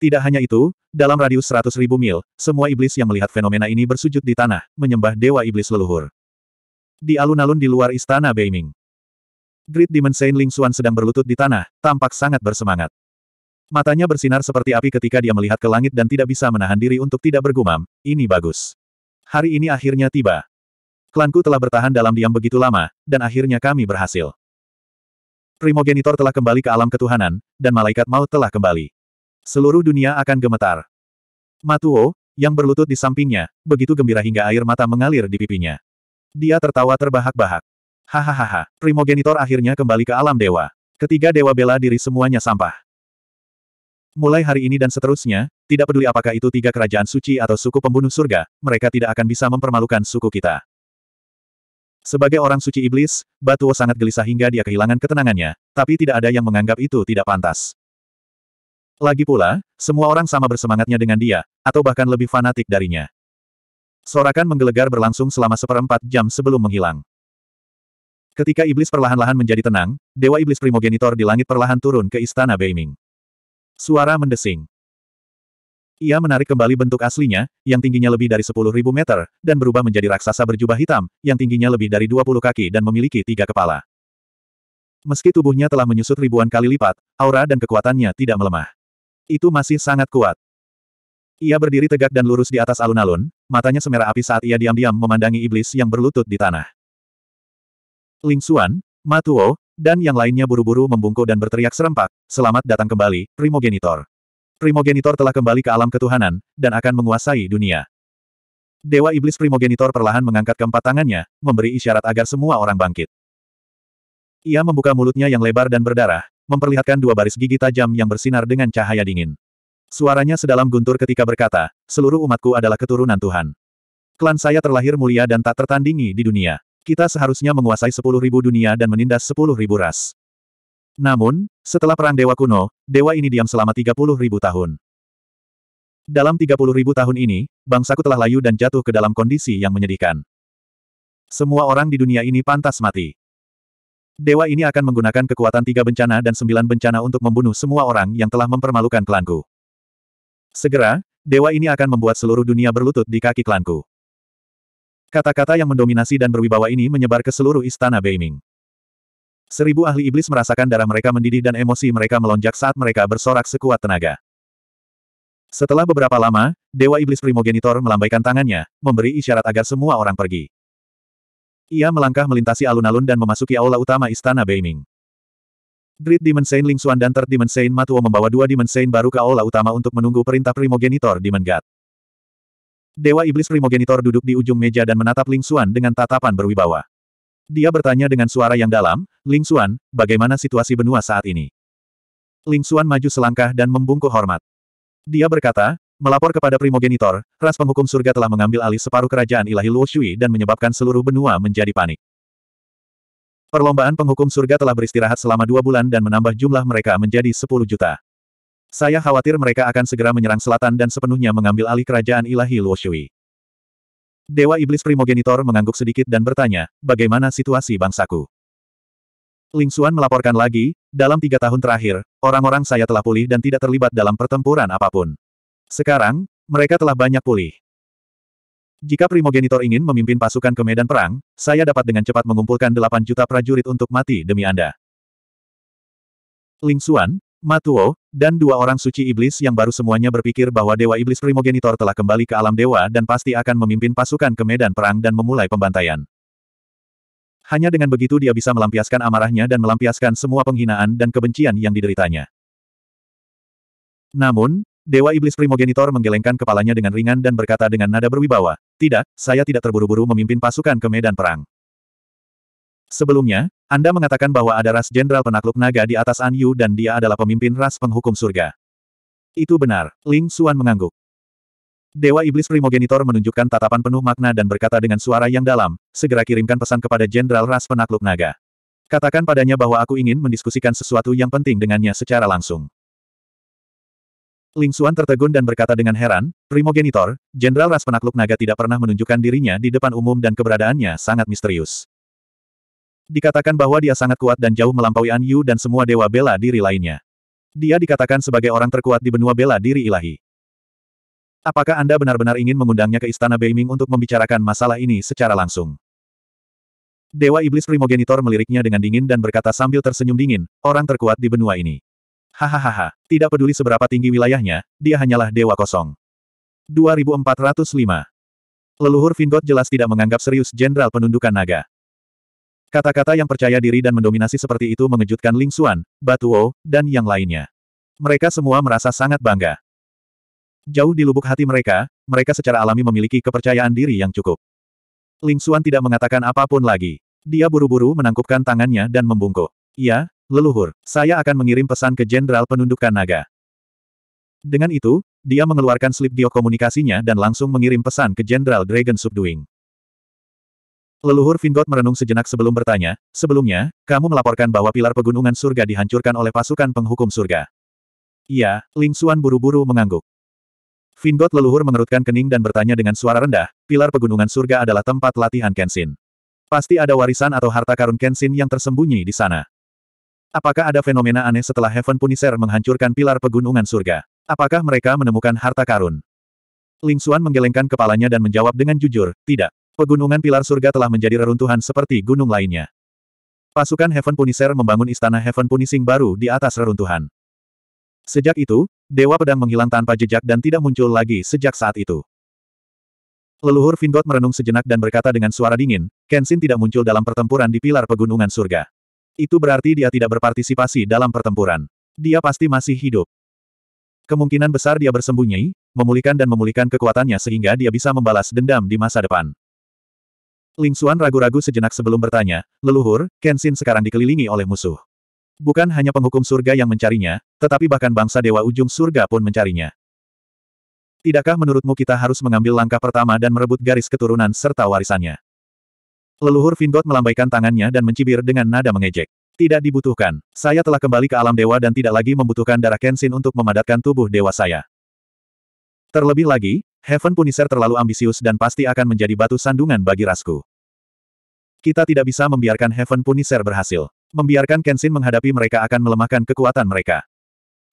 [SPEAKER 1] Tidak hanya itu, dalam radius 100 ribu mil, semua iblis yang melihat fenomena ini bersujud di tanah, menyembah dewa iblis leluhur. Di alun-alun di luar istana Beiming. Great Demon Saint Ling Xuan sedang berlutut di tanah, tampak sangat bersemangat. Matanya bersinar seperti api ketika dia melihat ke langit dan tidak bisa menahan diri untuk tidak bergumam, ini bagus. Hari ini akhirnya tiba. Klanku telah bertahan dalam diam begitu lama, dan akhirnya kami berhasil. Primogenitor telah kembali ke alam ketuhanan, dan malaikat maut telah kembali. Seluruh dunia akan gemetar. Matuo, yang berlutut di sampingnya, begitu gembira hingga air mata mengalir di pipinya. Dia tertawa terbahak-bahak. Hahaha, primogenitor akhirnya kembali ke alam dewa. Ketiga dewa bela diri semuanya sampah. Mulai hari ini dan seterusnya, tidak peduli apakah itu tiga kerajaan suci atau suku pembunuh surga, mereka tidak akan bisa mempermalukan suku kita. Sebagai orang suci iblis, Batuo sangat gelisah hingga dia kehilangan ketenangannya, tapi tidak ada yang menganggap itu tidak pantas. Lagi pula, semua orang sama bersemangatnya dengan dia, atau bahkan lebih fanatik darinya. Sorakan menggelegar berlangsung selama seperempat jam sebelum menghilang. Ketika iblis perlahan-lahan menjadi tenang, Dewa Iblis Primogenitor di langit perlahan turun ke istana Beiming. Suara mendesing. Ia menarik kembali bentuk aslinya, yang tingginya lebih dari 10.000 meter, dan berubah menjadi raksasa berjubah hitam, yang tingginya lebih dari 20 kaki dan memiliki tiga kepala. Meski tubuhnya telah menyusut ribuan kali lipat, aura dan kekuatannya tidak melemah. Itu masih sangat kuat. Ia berdiri tegak dan lurus di atas alun-alun, matanya semerah api saat ia diam-diam memandangi iblis yang berlutut di tanah. Ling Xuan, Matuo, dan yang lainnya buru-buru membungkuk dan berteriak serempak, selamat datang kembali, Primogenitor. Primogenitor telah kembali ke alam ketuhanan, dan akan menguasai dunia. Dewa Iblis Primogenitor perlahan mengangkat keempat tangannya, memberi isyarat agar semua orang bangkit. Ia membuka mulutnya yang lebar dan berdarah, memperlihatkan dua baris gigi tajam yang bersinar dengan cahaya dingin. Suaranya sedalam guntur ketika berkata, seluruh umatku adalah keturunan Tuhan. Klan saya terlahir mulia dan tak tertandingi di dunia. Kita seharusnya menguasai sepuluh ribu dunia dan menindas sepuluh ribu ras. Namun, setelah perang dewa kuno, dewa ini diam selama 30 ribu tahun. Dalam 30 ribu tahun ini, bangsaku telah layu dan jatuh ke dalam kondisi yang menyedihkan. Semua orang di dunia ini pantas mati. Dewa ini akan menggunakan kekuatan tiga bencana dan sembilan bencana untuk membunuh semua orang yang telah mempermalukan klanku. Segera, dewa ini akan membuat seluruh dunia berlutut di kaki klanku. Kata-kata yang mendominasi dan berwibawa ini menyebar ke seluruh istana Beiming. Seribu ahli iblis merasakan darah mereka mendidih dan emosi mereka melonjak saat mereka bersorak sekuat tenaga. Setelah beberapa lama, Dewa Iblis Primogenitor melambaikan tangannya, memberi isyarat agar semua orang pergi. Ia melangkah melintasi alun-alun dan memasuki aula utama Istana Beiming. Drit Demon Saint Ling Xuan dan Third Demon Matuo membawa dua Demon baru ke aula utama untuk menunggu perintah Primogenitor Demon God. Dewa Iblis Primogenitor duduk di ujung meja dan menatap Ling Xuan dengan tatapan berwibawa. Dia bertanya dengan suara yang dalam, Ling Xuan, bagaimana situasi benua saat ini? Ling Xuan maju selangkah dan membungkuk hormat. Dia berkata, melapor kepada primogenitor, ras penghukum surga telah mengambil alih separuh kerajaan ilahi Luo Shui dan menyebabkan seluruh benua menjadi panik. Perlombaan penghukum surga telah beristirahat selama dua bulan dan menambah jumlah mereka menjadi 10 juta. Saya khawatir mereka akan segera menyerang selatan dan sepenuhnya mengambil alih kerajaan ilahi Luo Shui. Dewa Iblis Primogenitor mengangguk sedikit dan bertanya, bagaimana situasi bangsaku? Ling Xuan melaporkan lagi, dalam tiga tahun terakhir, orang-orang saya telah pulih dan tidak terlibat dalam pertempuran apapun. Sekarang, mereka telah banyak pulih. Jika Primogenitor ingin memimpin pasukan ke medan perang, saya dapat dengan cepat mengumpulkan delapan juta prajurit untuk mati demi Anda. Ling Xuan, Matuo, dan dua orang suci iblis yang baru semuanya berpikir bahwa Dewa Iblis Primogenitor telah kembali ke alam dewa dan pasti akan memimpin pasukan ke medan perang dan memulai pembantaian. Hanya dengan begitu dia bisa melampiaskan amarahnya dan melampiaskan semua penghinaan dan kebencian yang dideritanya. Namun, Dewa Iblis Primogenitor menggelengkan kepalanya dengan ringan dan berkata dengan nada berwibawa, Tidak, saya tidak terburu-buru memimpin pasukan ke medan perang. Sebelumnya, Anda mengatakan bahwa ada ras jenderal penakluk naga di atas An Yu dan dia adalah pemimpin ras penghukum surga. Itu benar, Ling Xuan mengangguk. Dewa Iblis Primogenitor menunjukkan tatapan penuh makna dan berkata dengan suara yang dalam, segera kirimkan pesan kepada jenderal ras penakluk naga. Katakan padanya bahwa aku ingin mendiskusikan sesuatu yang penting dengannya secara langsung. Ling Xuan tertegun dan berkata dengan heran, Primogenitor, Jenderal Ras Penakluk Naga tidak pernah menunjukkan dirinya di depan umum dan keberadaannya sangat misterius. Dikatakan bahwa dia sangat kuat dan jauh melampaui An Yu dan semua dewa bela diri lainnya. Dia dikatakan sebagai orang terkuat di benua bela diri ilahi. Apakah Anda benar-benar ingin mengundangnya ke Istana Beiming untuk membicarakan masalah ini secara langsung? Dewa Iblis Primogenitor meliriknya dengan dingin dan berkata sambil tersenyum dingin, orang terkuat di benua ini. Hahaha, tidak peduli seberapa tinggi wilayahnya, dia hanyalah dewa kosong. 2405 Leluhur Vingot jelas tidak menganggap serius Jenderal Penundukan Naga. Kata-kata yang percaya diri dan mendominasi seperti itu mengejutkan Ling Xuan, Batuo, dan yang lainnya. Mereka semua merasa sangat bangga. Jauh di lubuk hati mereka, mereka secara alami memiliki kepercayaan diri yang cukup. Ling Xuan tidak mengatakan apapun lagi. Dia buru-buru menangkupkan tangannya dan membungkuk. Ya, leluhur, saya akan mengirim pesan ke Jenderal Penundukan Naga. Dengan itu, dia mengeluarkan slip dio komunikasinya dan langsung mengirim pesan ke Jenderal Dragon Subduing. Leluhur Vingot merenung sejenak sebelum bertanya, sebelumnya, kamu melaporkan bahwa pilar pegunungan surga dihancurkan oleh pasukan penghukum surga. Iya, Ling Xuan buru-buru mengangguk. Vingot leluhur mengerutkan kening dan bertanya dengan suara rendah, pilar pegunungan surga adalah tempat latihan Kenshin. Pasti ada warisan atau harta karun Kenshin yang tersembunyi di sana. Apakah ada fenomena aneh setelah Heaven Punisher menghancurkan pilar pegunungan surga? Apakah mereka menemukan harta karun? Ling Xuan menggelengkan kepalanya dan menjawab dengan jujur, tidak. Pegunungan Pilar Surga telah menjadi reruntuhan seperti gunung lainnya. Pasukan Heaven Punisher membangun istana Heaven Punishing baru di atas reruntuhan. Sejak itu, Dewa Pedang menghilang tanpa jejak dan tidak muncul lagi sejak saat itu. Leluhur Vingot merenung sejenak dan berkata dengan suara dingin, Kenshin tidak muncul dalam pertempuran di Pilar Pegunungan Surga. Itu berarti dia tidak berpartisipasi dalam pertempuran. Dia pasti masih hidup. Kemungkinan besar dia bersembunyi, memulihkan dan memulihkan kekuatannya sehingga dia bisa membalas dendam di masa depan. Ling Xuan ragu-ragu sejenak sebelum bertanya, leluhur, Kenshin sekarang dikelilingi oleh musuh. Bukan hanya penghukum surga yang mencarinya, tetapi bahkan bangsa dewa ujung surga pun mencarinya. Tidakkah menurutmu kita harus mengambil langkah pertama dan merebut garis keturunan serta warisannya? Leluhur Vindot melambaikan tangannya dan mencibir dengan nada mengejek. Tidak dibutuhkan. Saya telah kembali ke alam dewa dan tidak lagi membutuhkan darah Kenshin untuk memadatkan tubuh dewa saya. Terlebih lagi, Heaven Punisher terlalu ambisius dan pasti akan menjadi batu sandungan bagi rasku. Kita tidak bisa membiarkan Heaven Punisher berhasil. Membiarkan Kenshin menghadapi mereka akan melemahkan kekuatan mereka.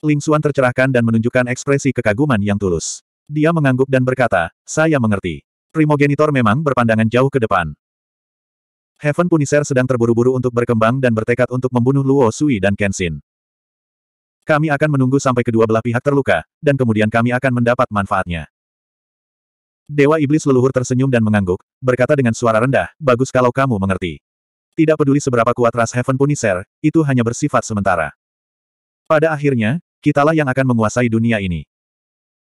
[SPEAKER 1] Ling Xuan tercerahkan dan menunjukkan ekspresi kekaguman yang tulus. Dia mengangguk dan berkata, saya mengerti. Primogenitor memang berpandangan jauh ke depan. Heaven Punisher sedang terburu-buru untuk berkembang dan bertekad untuk membunuh Luo Sui dan Kenshin. Kami akan menunggu sampai kedua belah pihak terluka, dan kemudian kami akan mendapat manfaatnya. Dewa Iblis leluhur tersenyum dan mengangguk, berkata dengan suara rendah, bagus kalau kamu mengerti. Tidak peduli seberapa kuat ras Heaven Punisher, itu hanya bersifat sementara. Pada akhirnya, kitalah yang akan menguasai dunia ini.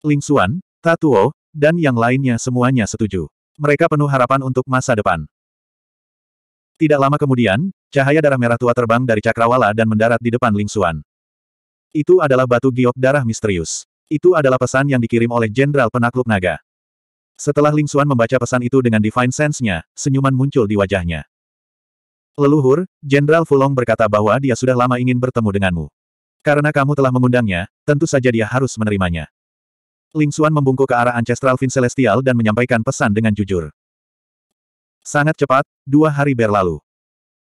[SPEAKER 1] Ling Xuan, Tatuo, dan yang lainnya semuanya setuju. Mereka penuh harapan untuk masa depan. Tidak lama kemudian, cahaya darah merah tua terbang dari Cakrawala dan mendarat di depan Ling Xuan. Itu adalah batu giok darah misterius. Itu adalah pesan yang dikirim oleh Jenderal Penakluk Naga. Setelah Ling Xuan membaca pesan itu dengan divine sense-nya, senyuman muncul di wajahnya. Leluhur, Jenderal Fulong berkata bahwa dia sudah lama ingin bertemu denganmu. Karena kamu telah mengundangnya, tentu saja dia harus menerimanya. Ling Xuan membungkuk ke arah Ancestral Vin Celestial dan menyampaikan pesan dengan jujur. Sangat cepat, dua hari berlalu.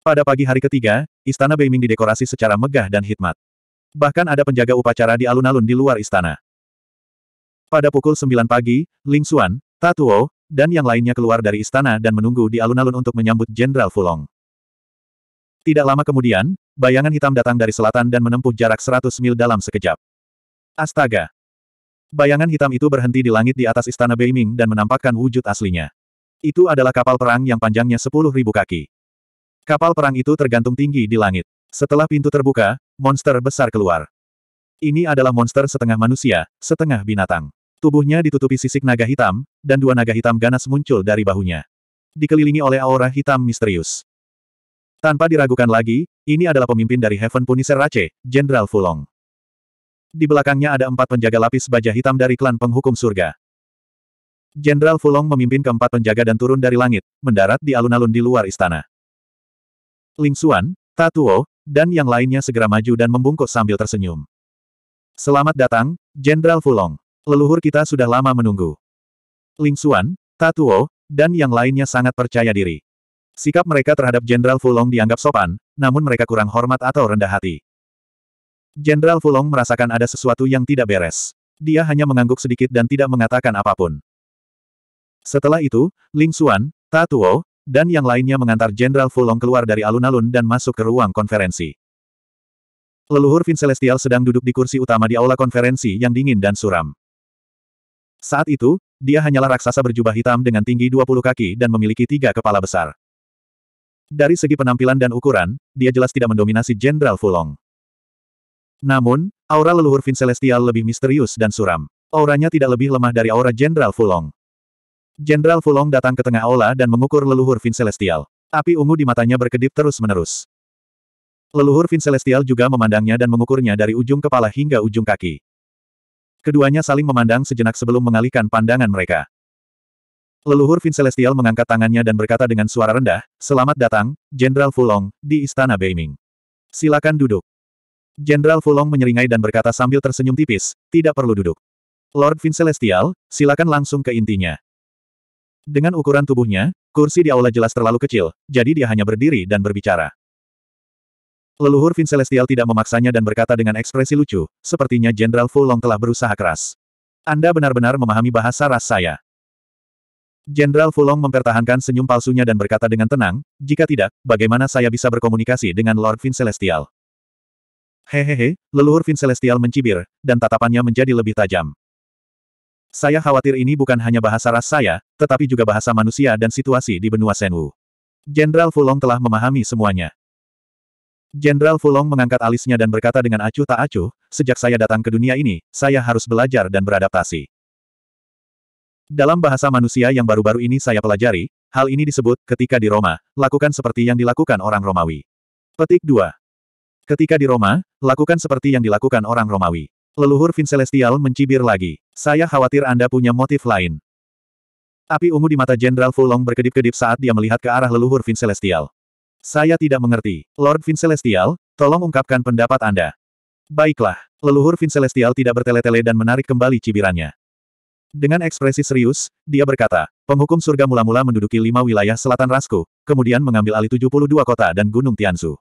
[SPEAKER 1] Pada pagi hari ketiga, Istana Beiming didekorasi secara megah dan hikmat. Bahkan ada penjaga upacara di alun-alun di luar istana. Pada pukul 9 pagi, Ling Xuan, Tatuo, dan yang lainnya keluar dari istana dan menunggu di alun-alun untuk menyambut Jenderal Fulong. Tidak lama kemudian, bayangan hitam datang dari selatan dan menempuh jarak 100 mil dalam sekejap. Astaga! Bayangan hitam itu berhenti di langit di atas istana Beiming dan menampakkan wujud aslinya. Itu adalah kapal perang yang panjangnya 10.000 kaki. Kapal perang itu tergantung tinggi di langit. Setelah pintu terbuka, monster besar keluar. Ini adalah monster setengah manusia, setengah binatang. Tubuhnya ditutupi sisik naga hitam, dan dua naga hitam ganas muncul dari bahunya. Dikelilingi oleh aura hitam misterius. Tanpa diragukan lagi, ini adalah pemimpin dari Heaven Punisher Rache, Jenderal Fulong. Di belakangnya ada empat penjaga lapis baja hitam dari klan penghukum surga. Jenderal Fulong memimpin keempat penjaga dan turun dari langit, mendarat di alun-alun di luar istana. Ling Xuan, Tatuo, dan yang lainnya segera maju dan membungkuk sambil tersenyum. Selamat datang, Jenderal Fulong. Leluhur kita sudah lama menunggu. Ling Xuan, Tatuo, dan yang lainnya sangat percaya diri. Sikap mereka terhadap Jenderal Fulong dianggap sopan, namun mereka kurang hormat atau rendah hati. Jenderal Fulong merasakan ada sesuatu yang tidak beres. Dia hanya mengangguk sedikit dan tidak mengatakan apapun. Setelah itu, Ling Xuan, Tatuo, dan yang lainnya mengantar Jenderal Fulong keluar dari alun-alun dan masuk ke ruang konferensi. Leluhur Vin Celestial sedang duduk di kursi utama di aula konferensi yang dingin dan suram. Saat itu, dia hanyalah raksasa berjubah hitam dengan tinggi 20 kaki dan memiliki tiga kepala besar. Dari segi penampilan dan ukuran, dia jelas tidak mendominasi Jenderal Fulong. Namun, aura leluhur Vin Celestial lebih misterius dan suram. Auranya tidak lebih lemah dari aura Jenderal Fulong. Jenderal Fulong datang ke tengah aula dan mengukur leluhur Vin Celestial. Api ungu di matanya berkedip terus-menerus. Leluhur Vin Celestial juga memandangnya dan mengukurnya dari ujung kepala hingga ujung kaki. Keduanya saling memandang sejenak sebelum mengalihkan pandangan mereka. Leluhur Vin Celestial mengangkat tangannya dan berkata dengan suara rendah, Selamat datang, Jenderal Fulong, di Istana Beiming. Silakan duduk. Jenderal Fulong menyeringai dan berkata sambil tersenyum tipis, tidak perlu duduk. Lord Vin Celestial, silakan langsung ke intinya. Dengan ukuran tubuhnya, kursi di aula jelas terlalu kecil, jadi dia hanya berdiri dan berbicara. Leluhur Vin Celestial tidak memaksanya dan berkata dengan ekspresi lucu, sepertinya Jenderal Fulong telah berusaha keras. Anda benar-benar memahami bahasa ras saya. Jenderal Fulong mempertahankan senyum palsunya dan berkata dengan tenang, jika tidak, bagaimana saya bisa berkomunikasi dengan Lord Vin Celestial? Hehehe, leluhur Vin Celestial mencibir, dan tatapannya menjadi lebih tajam. Saya khawatir ini bukan hanya bahasa ras saya, tetapi juga bahasa manusia dan situasi di benua Senwu. Jenderal Fulong telah memahami semuanya. Jenderal Fulong mengangkat alisnya dan berkata dengan acuh tak acuh, sejak saya datang ke dunia ini, saya harus belajar dan beradaptasi. Dalam bahasa manusia yang baru-baru ini saya pelajari, hal ini disebut, ketika di Roma, lakukan seperti yang dilakukan orang Romawi. Petik 2. Ketika di Roma, lakukan seperti yang dilakukan orang Romawi. Leluhur Vincelestial mencibir lagi. Saya khawatir Anda punya motif lain. Api ungu di mata Jenderal Fulong berkedip-kedip saat dia melihat ke arah leluhur Vincelestial. Saya tidak mengerti. Lord Vin Celestial, tolong ungkapkan pendapat Anda. Baiklah, leluhur Vin Celestial tidak bertele-tele dan menarik kembali cibirannya. Dengan ekspresi serius, dia berkata, penghukum surga mula-mula menduduki lima wilayah selatan Rasku, kemudian mengambil alih 72 kota dan Gunung Tianzu.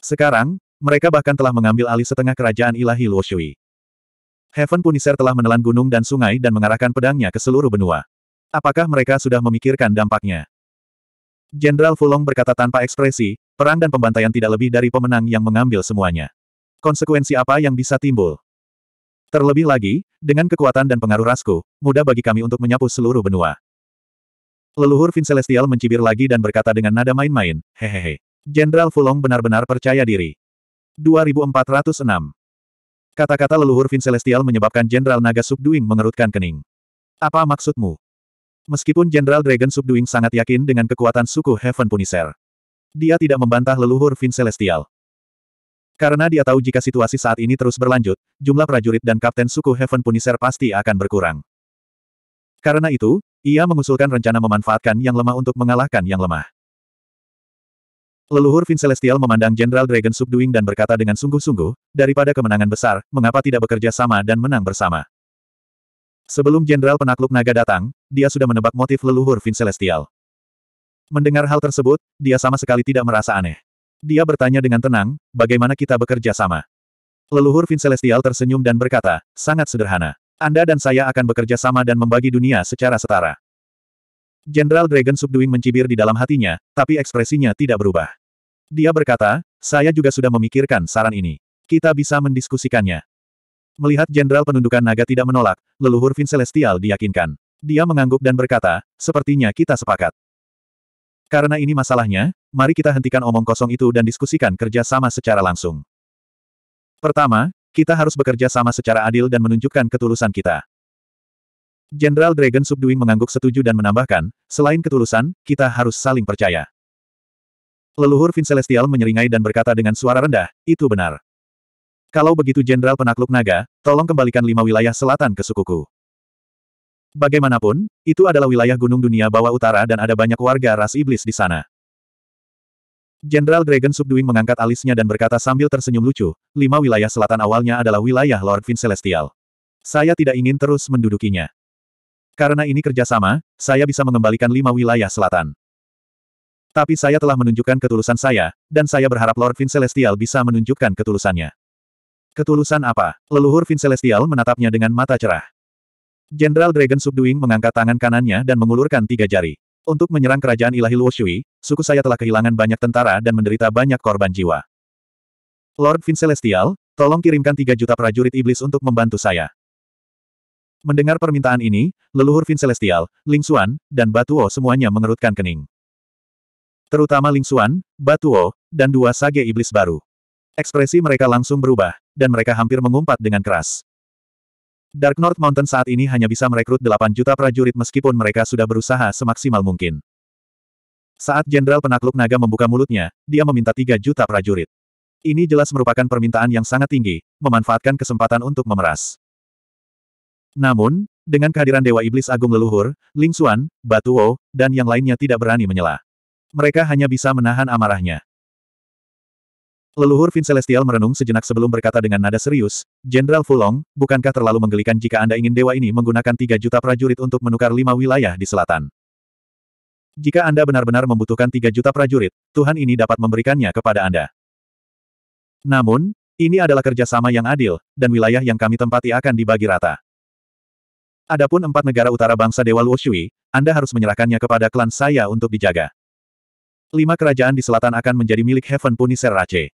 [SPEAKER 1] Sekarang, mereka bahkan telah mengambil alih setengah kerajaan ilahi Luoshui. Heaven Punisher telah menelan gunung dan sungai dan mengarahkan pedangnya ke seluruh benua. Apakah mereka sudah memikirkan dampaknya? Jenderal Fulong berkata tanpa ekspresi, perang dan pembantaian tidak lebih dari pemenang yang mengambil semuanya. Konsekuensi apa yang bisa timbul? Terlebih lagi, dengan kekuatan dan pengaruh Rasku, mudah bagi kami untuk menyapu seluruh benua. Leluhur Vin Celestial mencibir lagi dan berkata dengan nada main-main, hehehe. Jenderal Fulong benar-benar percaya diri. 2406 Kata-kata leluhur Vin Celestial menyebabkan Jenderal Naga Subduing mengerutkan kening. Apa maksudmu? Meskipun Jenderal Dragon Subduing sangat yakin dengan kekuatan suku Heaven Punisher. Dia tidak membantah leluhur Vin Celestial. Karena dia tahu jika situasi saat ini terus berlanjut, jumlah prajurit dan kapten suku Heaven Punisher pasti akan berkurang. Karena itu, ia mengusulkan rencana memanfaatkan yang lemah untuk mengalahkan yang lemah. Leluhur Vin Celestial memandang Jenderal Dragon Subduing dan berkata dengan sungguh-sungguh, daripada kemenangan besar, mengapa tidak bekerja sama dan menang bersama. Sebelum Jenderal Penakluk Naga datang, dia sudah menebak motif leluhur Vin Celestial. Mendengar hal tersebut, dia sama sekali tidak merasa aneh. Dia bertanya dengan tenang, bagaimana kita bekerja sama? Leluhur Vin Celestial tersenyum dan berkata, sangat sederhana. Anda dan saya akan bekerja sama dan membagi dunia secara setara. Jenderal Dragon Subduing mencibir di dalam hatinya, tapi ekspresinya tidak berubah. Dia berkata, saya juga sudah memikirkan saran ini. Kita bisa mendiskusikannya. Melihat jenderal penundukan naga tidak menolak, leluhur Vin Celestial diyakinkan. Dia mengangguk dan berkata, sepertinya kita sepakat. Karena ini masalahnya, mari kita hentikan omong kosong itu dan diskusikan kerja sama secara langsung. Pertama, kita harus bekerja sama secara adil dan menunjukkan ketulusan kita. Jenderal Dragon Subduing mengangguk setuju dan menambahkan, selain ketulusan, kita harus saling percaya. Leluhur Vin Celestial menyeringai dan berkata dengan suara rendah, itu benar. Kalau begitu Jenderal Penakluk Naga, tolong kembalikan lima wilayah selatan ke sukuku. Bagaimanapun, itu adalah wilayah gunung dunia bawah utara dan ada banyak warga ras iblis di sana. Jenderal Dragon Subduing mengangkat alisnya dan berkata sambil tersenyum lucu, lima wilayah selatan awalnya adalah wilayah Lord Vin Celestial. Saya tidak ingin terus mendudukinya. Karena ini kerjasama, saya bisa mengembalikan lima wilayah selatan. Tapi saya telah menunjukkan ketulusan saya, dan saya berharap Lord Vin Celestial bisa menunjukkan ketulusannya. Ketulusan apa? Leluhur Vin Celestial menatapnya dengan mata cerah. Jenderal Dragon Subduing mengangkat tangan kanannya dan mengulurkan tiga jari. Untuk menyerang kerajaan ilahi Luoshui, suku saya telah kehilangan banyak tentara dan menderita banyak korban jiwa. Lord Vin Celestial, tolong kirimkan tiga juta prajurit iblis untuk membantu saya. Mendengar permintaan ini, leluhur Vin Celestial, Ling Xuan, dan Batuo semuanya mengerutkan kening. Terutama Ling Xuan, Batuo, dan dua sage iblis baru. Ekspresi mereka langsung berubah, dan mereka hampir mengumpat dengan keras. Dark North Mountain saat ini hanya bisa merekrut 8 juta prajurit meskipun mereka sudah berusaha semaksimal mungkin. Saat Jenderal Penakluk Naga membuka mulutnya, dia meminta 3 juta prajurit. Ini jelas merupakan permintaan yang sangat tinggi, memanfaatkan kesempatan untuk memeras. Namun, dengan kehadiran Dewa Iblis Agung Leluhur, Ling Xuan, Batuo, dan yang lainnya tidak berani menyela. Mereka hanya bisa menahan amarahnya. Leluhur Vin Celestial merenung sejenak sebelum berkata dengan nada serius, Jenderal Fulong, bukankah terlalu menggelikan jika Anda ingin dewa ini menggunakan 3 juta prajurit untuk menukar lima wilayah di selatan? Jika Anda benar-benar membutuhkan 3 juta prajurit, Tuhan ini dapat memberikannya kepada Anda. Namun, ini adalah kerjasama yang adil, dan wilayah yang kami tempati akan dibagi rata. Adapun empat negara utara bangsa Dewa Luoshui, Anda harus menyerahkannya kepada klan saya untuk dijaga. Lima kerajaan di selatan akan menjadi milik Heaven Punisher Rache.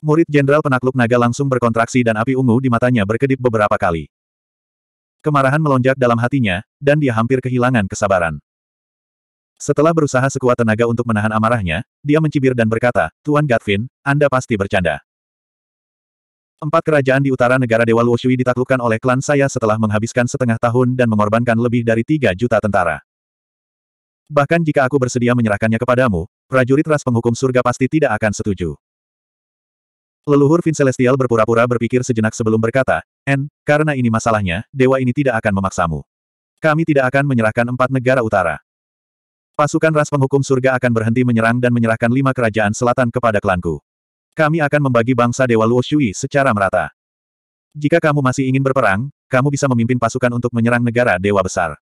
[SPEAKER 1] Murid Jenderal Penakluk Naga langsung berkontraksi dan api ungu di matanya berkedip beberapa kali. Kemarahan melonjak dalam hatinya, dan dia hampir kehilangan kesabaran. Setelah berusaha sekuat tenaga untuk menahan amarahnya, dia mencibir dan berkata, Tuan Gatvin, Anda pasti bercanda. Empat kerajaan di utara negara Dewa Luoshui ditaklukkan oleh klan saya setelah menghabiskan setengah tahun dan mengorbankan lebih dari tiga juta tentara. Bahkan jika aku bersedia menyerahkannya kepadamu, prajurit ras penghukum surga pasti tidak akan setuju. Leluhur Vin Celestial berpura-pura berpikir sejenak sebelum berkata, N, karena ini masalahnya, dewa ini tidak akan memaksamu. Kami tidak akan menyerahkan empat negara utara. Pasukan ras penghukum surga akan berhenti menyerang dan menyerahkan lima kerajaan selatan kepada klanku. Kami akan membagi bangsa Dewa Luo Shui secara merata. Jika kamu masih ingin berperang, kamu bisa memimpin pasukan untuk menyerang negara Dewa Besar.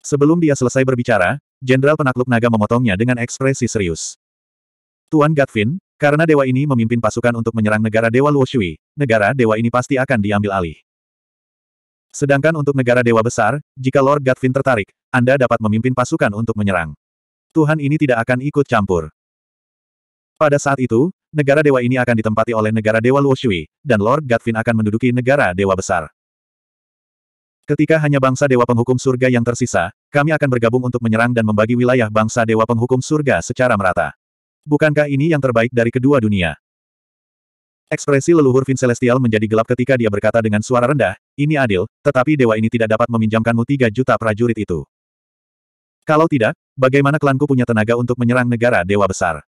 [SPEAKER 1] Sebelum dia selesai berbicara, Jenderal Penakluk Naga memotongnya dengan ekspresi serius. Tuan Gatvin, karena dewa ini memimpin pasukan untuk menyerang negara dewa Luoshui, negara dewa ini pasti akan diambil alih. Sedangkan untuk negara dewa besar, jika Lord Gatvin tertarik, Anda dapat memimpin pasukan untuk menyerang. Tuhan ini tidak akan ikut campur. Pada saat itu, negara dewa ini akan ditempati oleh negara dewa Luoshui, dan Lord Gatvin akan menduduki negara dewa besar. Ketika hanya bangsa dewa penghukum surga yang tersisa, kami akan bergabung untuk menyerang dan membagi wilayah bangsa dewa penghukum surga secara merata. Bukankah ini yang terbaik dari kedua dunia? Ekspresi leluhur Vin Celestial menjadi gelap ketika dia berkata dengan suara rendah, ini adil, tetapi dewa ini tidak dapat meminjamkanmu tiga juta prajurit itu. Kalau tidak, bagaimana klanku punya tenaga untuk menyerang negara dewa besar?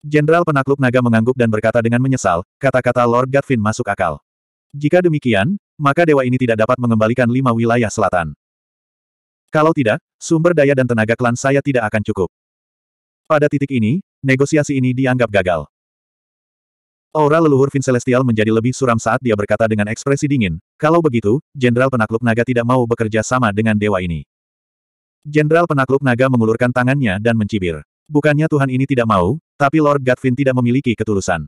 [SPEAKER 1] Jenderal penakluk naga mengangguk dan berkata dengan menyesal, kata-kata Lord Gatvin masuk akal. Jika demikian, maka dewa ini tidak dapat mengembalikan lima wilayah selatan. Kalau tidak, sumber daya dan tenaga klan saya tidak akan cukup. Pada titik ini, negosiasi ini dianggap gagal. Aura leluhur Vin Celestial menjadi lebih suram saat dia berkata dengan ekspresi dingin, kalau begitu, Jenderal Penakluk Naga tidak mau bekerja sama dengan dewa ini. Jenderal Penakluk Naga mengulurkan tangannya dan mencibir. Bukannya Tuhan ini tidak mau, tapi Lord Gatvin tidak memiliki ketulusan.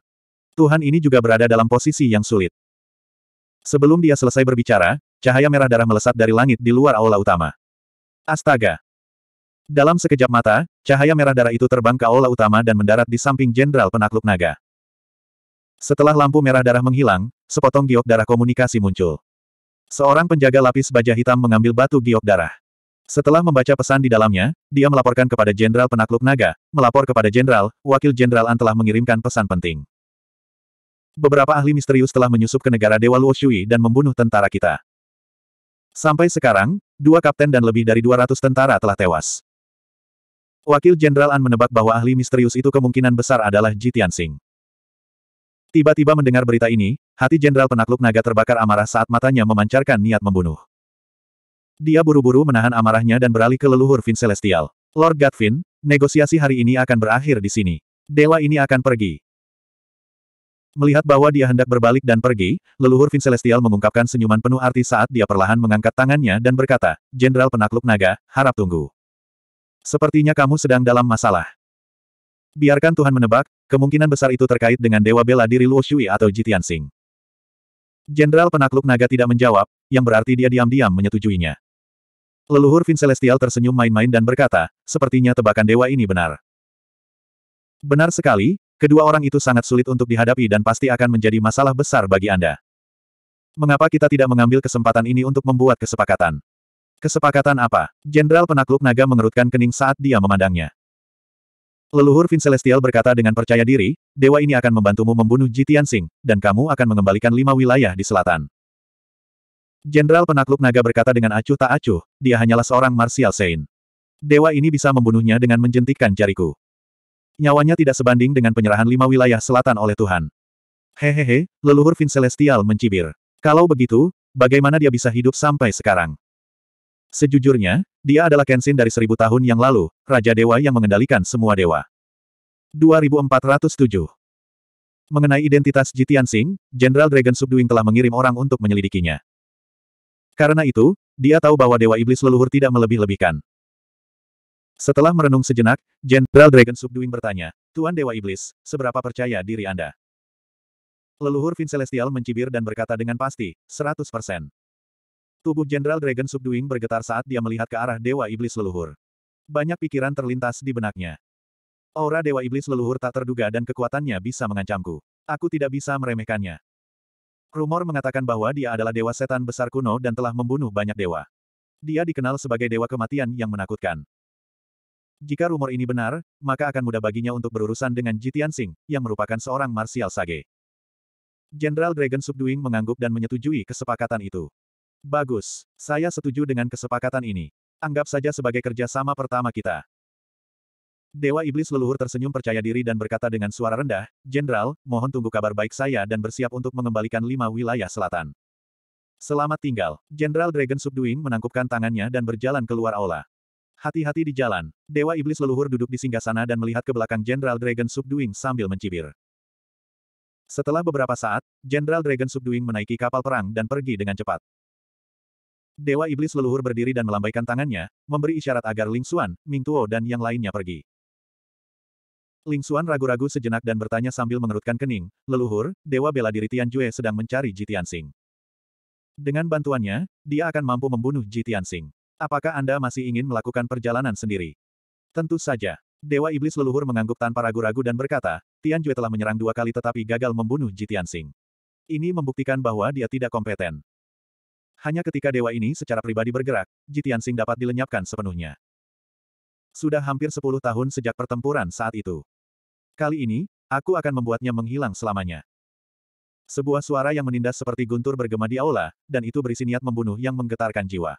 [SPEAKER 1] Tuhan ini juga berada dalam posisi yang sulit. Sebelum dia selesai berbicara, cahaya merah darah melesat dari langit di luar aula utama. Astaga! Dalam sekejap mata, cahaya merah darah itu terbang ke aula utama dan mendarat di samping Jenderal Penakluk Naga. Setelah lampu merah darah menghilang, sepotong giok darah komunikasi muncul. Seorang penjaga lapis baja hitam mengambil batu giok darah. Setelah membaca pesan di dalamnya, dia melaporkan kepada Jenderal Penakluk Naga, melapor kepada Jenderal, Wakil Jenderal An telah mengirimkan pesan penting. Beberapa ahli misterius telah menyusup ke negara Dewa Luoshui dan membunuh tentara kita. Sampai sekarang, dua kapten dan lebih dari 200 tentara telah tewas. Wakil Jenderal An menebak bahwa ahli misterius itu kemungkinan besar adalah Jitian Tianxing. Tiba-tiba mendengar berita ini, hati Jenderal Penakluk Naga terbakar amarah saat matanya memancarkan niat membunuh. Dia buru-buru menahan amarahnya dan beralih ke leluhur Vin Celestial. Lord Gatvin, negosiasi hari ini akan berakhir di sini. Dewa ini akan pergi. Melihat bahwa dia hendak berbalik dan pergi, leluhur Vin Celestial mengungkapkan senyuman penuh arti saat dia perlahan mengangkat tangannya dan berkata, Jenderal Penakluk Naga, harap tunggu. Sepertinya kamu sedang dalam masalah. Biarkan Tuhan menebak, kemungkinan besar itu terkait dengan Dewa Bela Diri Luo Shui atau Jitian Sing. Jenderal penakluk naga tidak menjawab, yang berarti dia diam-diam menyetujuinya. Leluhur Vin Celestial tersenyum main-main dan berkata, sepertinya tebakan dewa ini benar. Benar sekali, kedua orang itu sangat sulit untuk dihadapi dan pasti akan menjadi masalah besar bagi Anda. Mengapa kita tidak mengambil kesempatan ini untuk membuat kesepakatan? Kesepakatan apa? Jenderal penakluk naga mengerutkan kening saat dia memandangnya. Leluhur Vin Celestial berkata dengan percaya diri, dewa ini akan membantumu membunuh Jitian Sing, dan kamu akan mengembalikan lima wilayah di selatan. Jenderal penakluk naga berkata dengan acuh tak acuh, dia hanyalah seorang martial saint. Dewa ini bisa membunuhnya dengan menjentikkan jariku. Nyawanya tidak sebanding dengan penyerahan lima wilayah selatan oleh Tuhan. Hehehe, leluhur Vin Celestial mencibir. Kalau begitu, bagaimana dia bisa hidup sampai sekarang? Sejujurnya, dia adalah Kenshin dari seribu tahun yang lalu, Raja Dewa yang mengendalikan semua dewa. 2407 Mengenai identitas Jitian Singh, Jenderal Dragon Subduing telah mengirim orang untuk menyelidikinya. Karena itu, dia tahu bahwa Dewa Iblis Leluhur tidak melebih-lebihkan. Setelah merenung sejenak, Jenderal Dragon Subduing bertanya, Tuan Dewa Iblis, seberapa percaya diri Anda? Leluhur Vin Celestial mencibir dan berkata dengan pasti, 100%. Tubuh Jenderal Dragon Subduing bergetar saat dia melihat ke arah Dewa Iblis Leluhur. Banyak pikiran terlintas di benaknya. Aura Dewa Iblis Leluhur tak terduga dan kekuatannya bisa mengancamku. Aku tidak bisa meremehkannya. Rumor mengatakan bahwa dia adalah dewa setan besar kuno dan telah membunuh banyak dewa. Dia dikenal sebagai dewa kematian yang menakutkan. Jika rumor ini benar, maka akan mudah baginya untuk berurusan dengan Jitian Singh, yang merupakan seorang marsial sage. Jenderal Dragon Subduing mengangguk dan menyetujui kesepakatan itu. Bagus. Saya setuju dengan kesepakatan ini. Anggap saja sebagai kerja sama pertama kita. Dewa Iblis leluhur tersenyum percaya diri dan berkata dengan suara rendah, Jenderal, mohon tunggu kabar baik saya dan bersiap untuk mengembalikan lima wilayah selatan. Selamat tinggal. Jenderal Dragon Subduing menangkupkan tangannya dan berjalan keluar aula. Hati-hati di jalan. Dewa Iblis leluhur duduk di singgah sana dan melihat ke belakang Jenderal Dragon Subduing sambil mencibir. Setelah beberapa saat, Jenderal Dragon Subduing menaiki kapal perang dan pergi dengan cepat. Dewa Iblis leluhur berdiri dan melambaikan tangannya, memberi isyarat agar Ling Xuan, Ming Tuo dan yang lainnya pergi. Ling Xuan ragu-ragu sejenak dan bertanya sambil mengerutkan kening, leluhur, Dewa bela diri Tian Jue sedang mencari Ji Tianxing. Dengan bantuannya, dia akan mampu membunuh Ji Tianxing. Apakah Anda masih ingin melakukan perjalanan sendiri? Tentu saja. Dewa Iblis leluhur mengangguk tanpa ragu-ragu dan berkata, Tian Jue telah menyerang dua kali tetapi gagal membunuh Ji Tianxing. Ini membuktikan bahwa dia tidak kompeten. Hanya ketika dewa ini secara pribadi bergerak, Jitiansing dapat dilenyapkan sepenuhnya. Sudah hampir sepuluh tahun sejak pertempuran saat itu. Kali ini, aku akan membuatnya menghilang selamanya. Sebuah suara yang menindas seperti guntur bergema di aula, dan itu berisi niat membunuh yang menggetarkan jiwa.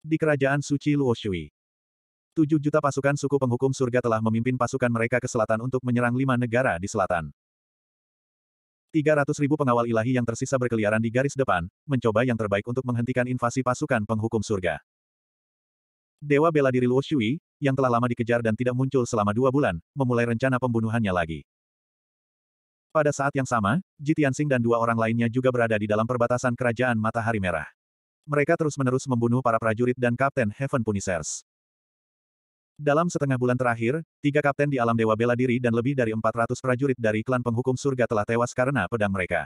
[SPEAKER 1] Di kerajaan suci Luoshui, tujuh juta pasukan suku penghukum surga telah memimpin pasukan mereka ke selatan untuk menyerang lima negara di selatan ribu pengawal ilahi yang tersisa berkeliaran di garis depan, mencoba yang terbaik untuk menghentikan invasi pasukan penghukum surga. Dewa bela diri Luo Shui, yang telah lama dikejar dan tidak muncul selama dua bulan, memulai rencana pembunuhannya lagi. Pada saat yang sama, Tianxing dan dua orang lainnya juga berada di dalam perbatasan kerajaan Matahari Merah. Mereka terus-menerus membunuh para prajurit dan Kapten Heaven Punisers. Dalam setengah bulan terakhir, tiga kapten di alam dewa bela diri dan lebih dari 400 prajurit dari klan penghukum surga telah tewas karena pedang mereka.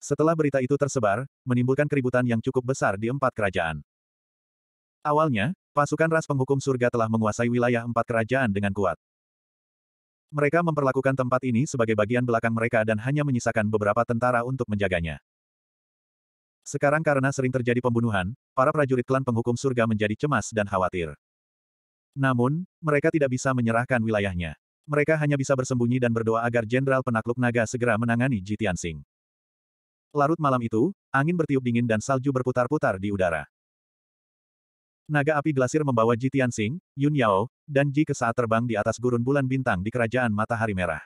[SPEAKER 1] Setelah berita itu tersebar, menimbulkan keributan yang cukup besar di empat kerajaan. Awalnya, pasukan ras penghukum surga telah menguasai wilayah empat kerajaan dengan kuat. Mereka memperlakukan tempat ini sebagai bagian belakang mereka dan hanya menyisakan beberapa tentara untuk menjaganya. Sekarang karena sering terjadi pembunuhan, para prajurit klan penghukum surga menjadi cemas dan khawatir. Namun, mereka tidak bisa menyerahkan wilayahnya. Mereka hanya bisa bersembunyi dan berdoa agar Jenderal Penakluk Naga segera menangani Jitian Tianxing. Larut malam itu, angin bertiup dingin dan salju berputar-putar di udara. Naga api glasir membawa Jitian Tianxing, Yun Yao, dan Ji ke saat terbang di atas gurun bulan bintang di Kerajaan Matahari Merah.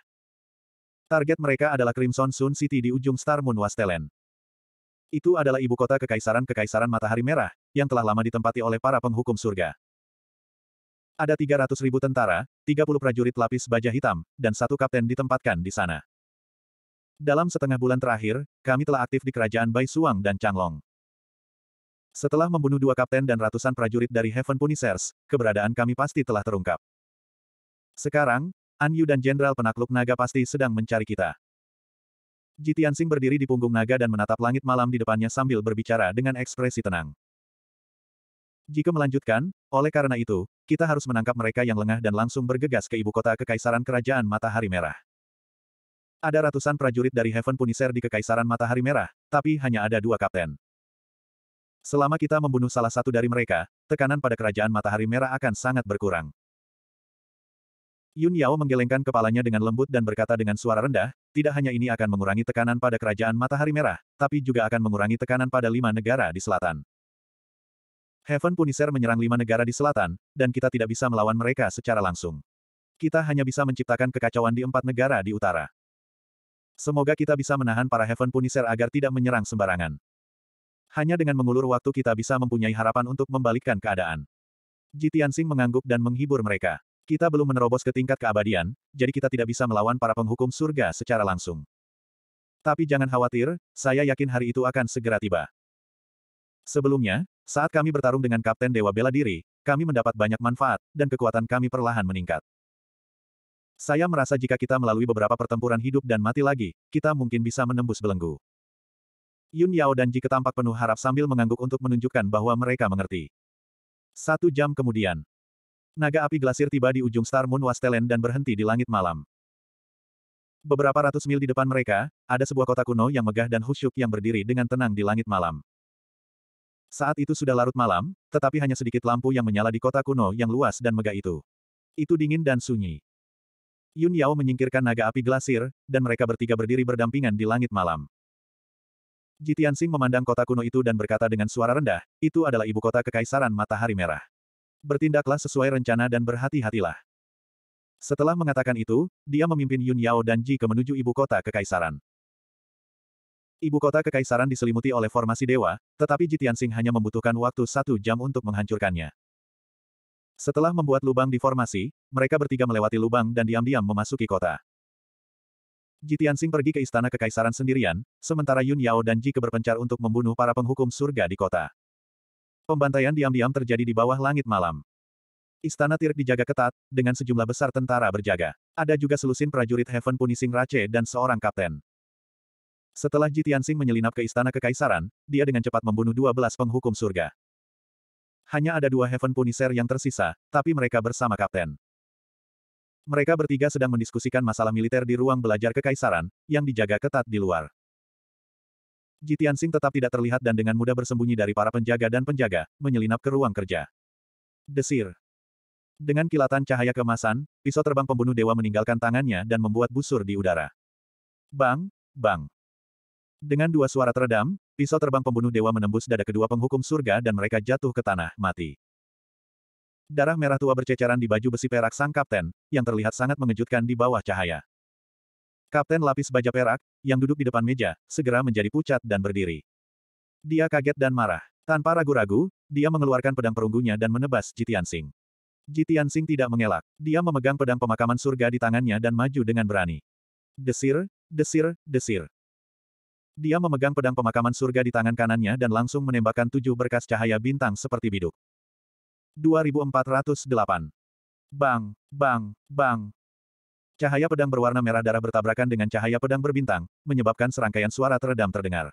[SPEAKER 1] Target mereka adalah Crimson Sun City di ujung Star Moon Wasteland. Itu adalah ibu kota kekaisaran-kekaisaran Matahari Merah, yang telah lama ditempati oleh para penghukum surga. Ada 300 ribu tentara, 30 prajurit lapis baja hitam, dan satu kapten ditempatkan di sana. Dalam setengah bulan terakhir, kami telah aktif di kerajaan Bai Suang dan Changlong. Setelah membunuh dua kapten dan ratusan prajurit dari Heaven Punishers, keberadaan kami pasti telah terungkap. Sekarang, An Yu dan Jenderal Penakluk Naga pasti sedang mencari kita. Jitian Sing berdiri di punggung naga dan menatap langit malam di depannya sambil berbicara dengan ekspresi tenang. Jika melanjutkan, oleh karena itu, kita harus menangkap mereka yang lengah dan langsung bergegas ke ibu kota Kekaisaran Kerajaan Matahari Merah. Ada ratusan prajurit dari Heaven Punisher di Kekaisaran Matahari Merah, tapi hanya ada dua kapten. Selama kita membunuh salah satu dari mereka, tekanan pada Kerajaan Matahari Merah akan sangat berkurang. Yun Yao menggelengkan kepalanya dengan lembut dan berkata dengan suara rendah, tidak hanya ini akan mengurangi tekanan pada kerajaan matahari merah, tapi juga akan mengurangi tekanan pada lima negara di selatan. Heaven Punisher menyerang lima negara di selatan, dan kita tidak bisa melawan mereka secara langsung. Kita hanya bisa menciptakan kekacauan di empat negara di utara. Semoga kita bisa menahan para Heaven Punisher agar tidak menyerang sembarangan. Hanya dengan mengulur waktu kita bisa mempunyai harapan untuk membalikkan keadaan. Jitian Sing mengangguk dan menghibur mereka. Kita belum menerobos ke tingkat keabadian, jadi kita tidak bisa melawan para penghukum surga secara langsung. Tapi jangan khawatir, saya yakin hari itu akan segera tiba. Sebelumnya, saat kami bertarung dengan Kapten Dewa Bela Diri, kami mendapat banyak manfaat, dan kekuatan kami perlahan meningkat. Saya merasa jika kita melalui beberapa pertempuran hidup dan mati lagi, kita mungkin bisa menembus belenggu. Yun Yao dan Ji ketampak penuh harap sambil mengangguk untuk menunjukkan bahwa mereka mengerti. Satu jam kemudian, naga api glasir tiba di ujung Star Moon Wastelen dan berhenti di langit malam. Beberapa ratus mil di depan mereka, ada sebuah kota kuno yang megah dan khusyuk yang berdiri dengan tenang di langit malam. Saat itu sudah larut malam, tetapi hanya sedikit lampu yang menyala di kota kuno yang luas dan megah itu. Itu dingin dan sunyi. Yun Yao menyingkirkan naga api glasir, dan mereka bertiga berdiri berdampingan di langit malam. Jitian Sing memandang kota kuno itu dan berkata dengan suara rendah, itu adalah ibu kota kekaisaran matahari merah. Bertindaklah sesuai rencana dan berhati-hatilah. Setelah mengatakan itu, dia memimpin Yun Yao dan Ji ke menuju ibu kota kekaisaran. Ibu kota kekaisaran diselimuti oleh formasi dewa, tetapi Jitiansing hanya membutuhkan waktu satu jam untuk menghancurkannya. Setelah membuat lubang di formasi, mereka bertiga melewati lubang dan diam-diam memasuki kota. Jitiansing pergi ke istana kekaisaran sendirian, sementara Yun Yao dan Ji keberpencar untuk membunuh para penghukum surga di kota. Pembantaian diam-diam terjadi di bawah langit malam. Istana Tirk dijaga ketat, dengan sejumlah besar tentara berjaga. Ada juga selusin prajurit Heaven Punishing Rache dan seorang kapten. Setelah Jitian Sing menyelinap ke istana kekaisaran, dia dengan cepat membunuh dua belas penghukum surga. Hanya ada dua Heaven Punisher yang tersisa, tapi mereka bersama kapten. Mereka bertiga sedang mendiskusikan masalah militer di ruang belajar kekaisaran, yang dijaga ketat di luar. Jitian Sing tetap tidak terlihat dan dengan mudah bersembunyi dari para penjaga dan penjaga, menyelinap ke ruang kerja. Desir. Dengan kilatan cahaya kemasan, pisau terbang pembunuh dewa meninggalkan tangannya dan membuat busur di udara. Bang, bang. Dengan dua suara teredam, pisau terbang pembunuh dewa menembus dada kedua penghukum surga dan mereka jatuh ke tanah, mati. Darah merah tua berceceran di baju besi perak sang kapten, yang terlihat sangat mengejutkan di bawah cahaya. Kapten lapis baja perak, yang duduk di depan meja, segera menjadi pucat dan berdiri. Dia kaget dan marah. Tanpa ragu-ragu, dia mengeluarkan pedang perunggunya dan menebas Jitian Singh. Jitian Singh tidak mengelak. Dia memegang pedang pemakaman surga di tangannya dan maju dengan berani. Desir, desir, desir. Dia memegang pedang pemakaman surga di tangan kanannya dan langsung menembakkan tujuh berkas cahaya bintang seperti biduk. 2408. Bang, bang, bang. Cahaya pedang berwarna merah darah bertabrakan dengan cahaya pedang berbintang, menyebabkan serangkaian suara teredam terdengar.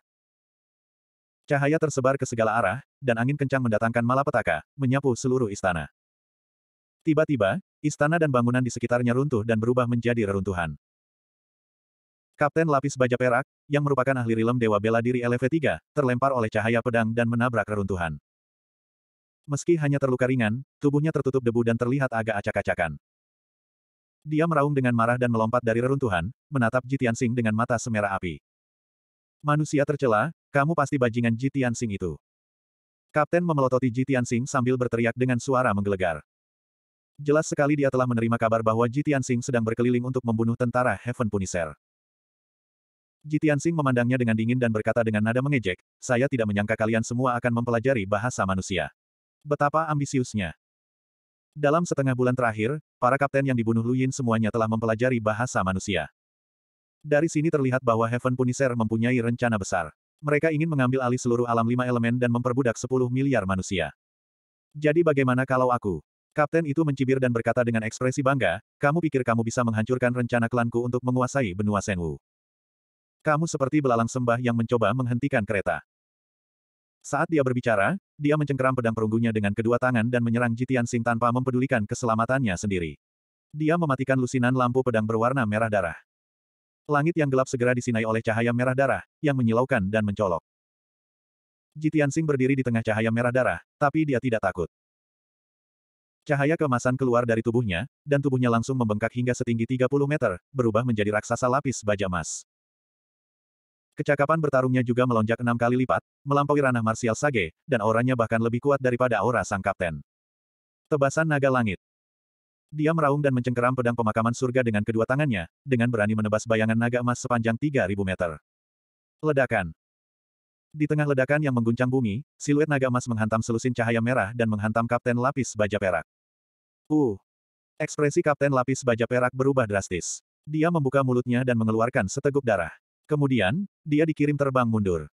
[SPEAKER 1] Cahaya tersebar ke segala arah, dan angin kencang mendatangkan malapetaka, menyapu seluruh istana. Tiba-tiba, istana dan bangunan di sekitarnya runtuh dan berubah menjadi reruntuhan. Kapten Lapis Baja Perak, yang merupakan ahli rilem Dewa Bela Diri LV3, terlempar oleh cahaya pedang dan menabrak reruntuhan. Meski hanya terluka ringan, tubuhnya tertutup debu dan terlihat agak acak-acakan. Dia meraung dengan marah dan melompat dari reruntuhan, menatap Jitian Sing dengan mata semerah api. Manusia tercela, kamu pasti bajingan Jitian Sing itu. Kapten memelototi Jitian Sing sambil berteriak dengan suara menggelegar. Jelas sekali dia telah menerima kabar bahwa Jitian Sing sedang berkeliling untuk membunuh tentara Heaven Punisher. Jitian Sing memandangnya dengan dingin dan berkata dengan nada mengejek, saya tidak menyangka kalian semua akan mempelajari bahasa manusia. Betapa ambisiusnya. Dalam setengah bulan terakhir, para kapten yang dibunuh Lu Yin semuanya telah mempelajari bahasa manusia. Dari sini terlihat bahwa Heaven Punisher mempunyai rencana besar. Mereka ingin mengambil alih seluruh alam lima elemen dan memperbudak sepuluh miliar manusia. Jadi bagaimana kalau aku? Kapten itu mencibir dan berkata dengan ekspresi bangga, kamu pikir kamu bisa menghancurkan rencana klanku untuk menguasai benua Senwu. Kamu seperti belalang sembah yang mencoba menghentikan kereta. Saat dia berbicara, dia mencengkeram pedang perunggunya dengan kedua tangan dan menyerang Jitian Sing tanpa mempedulikan keselamatannya sendiri. Dia mematikan lusinan lampu pedang berwarna merah darah. Langit yang gelap segera disinai oleh cahaya merah darah, yang menyilaukan dan mencolok. Jitian Sing berdiri di tengah cahaya merah darah, tapi dia tidak takut. Cahaya kemasan keluar dari tubuhnya, dan tubuhnya langsung membengkak hingga setinggi 30 meter, berubah menjadi raksasa lapis baja emas. Kecakapan bertarungnya juga melonjak enam kali lipat, melampaui ranah marsial Sage, dan auranya bahkan lebih kuat daripada aura sang kapten. Tebasan naga langit. Dia meraung dan mencengkeram pedang pemakaman surga dengan kedua tangannya, dengan berani menebas bayangan naga emas sepanjang 3.000 meter. Ledakan. Di tengah ledakan yang mengguncang bumi, siluet naga emas menghantam selusin cahaya merah dan menghantam Kapten Lapis Baja Perak. Uh. Ekspresi Kapten Lapis Baja Perak berubah drastis. Dia membuka mulutnya dan mengeluarkan seteguk darah. Kemudian, dia dikirim terbang mundur.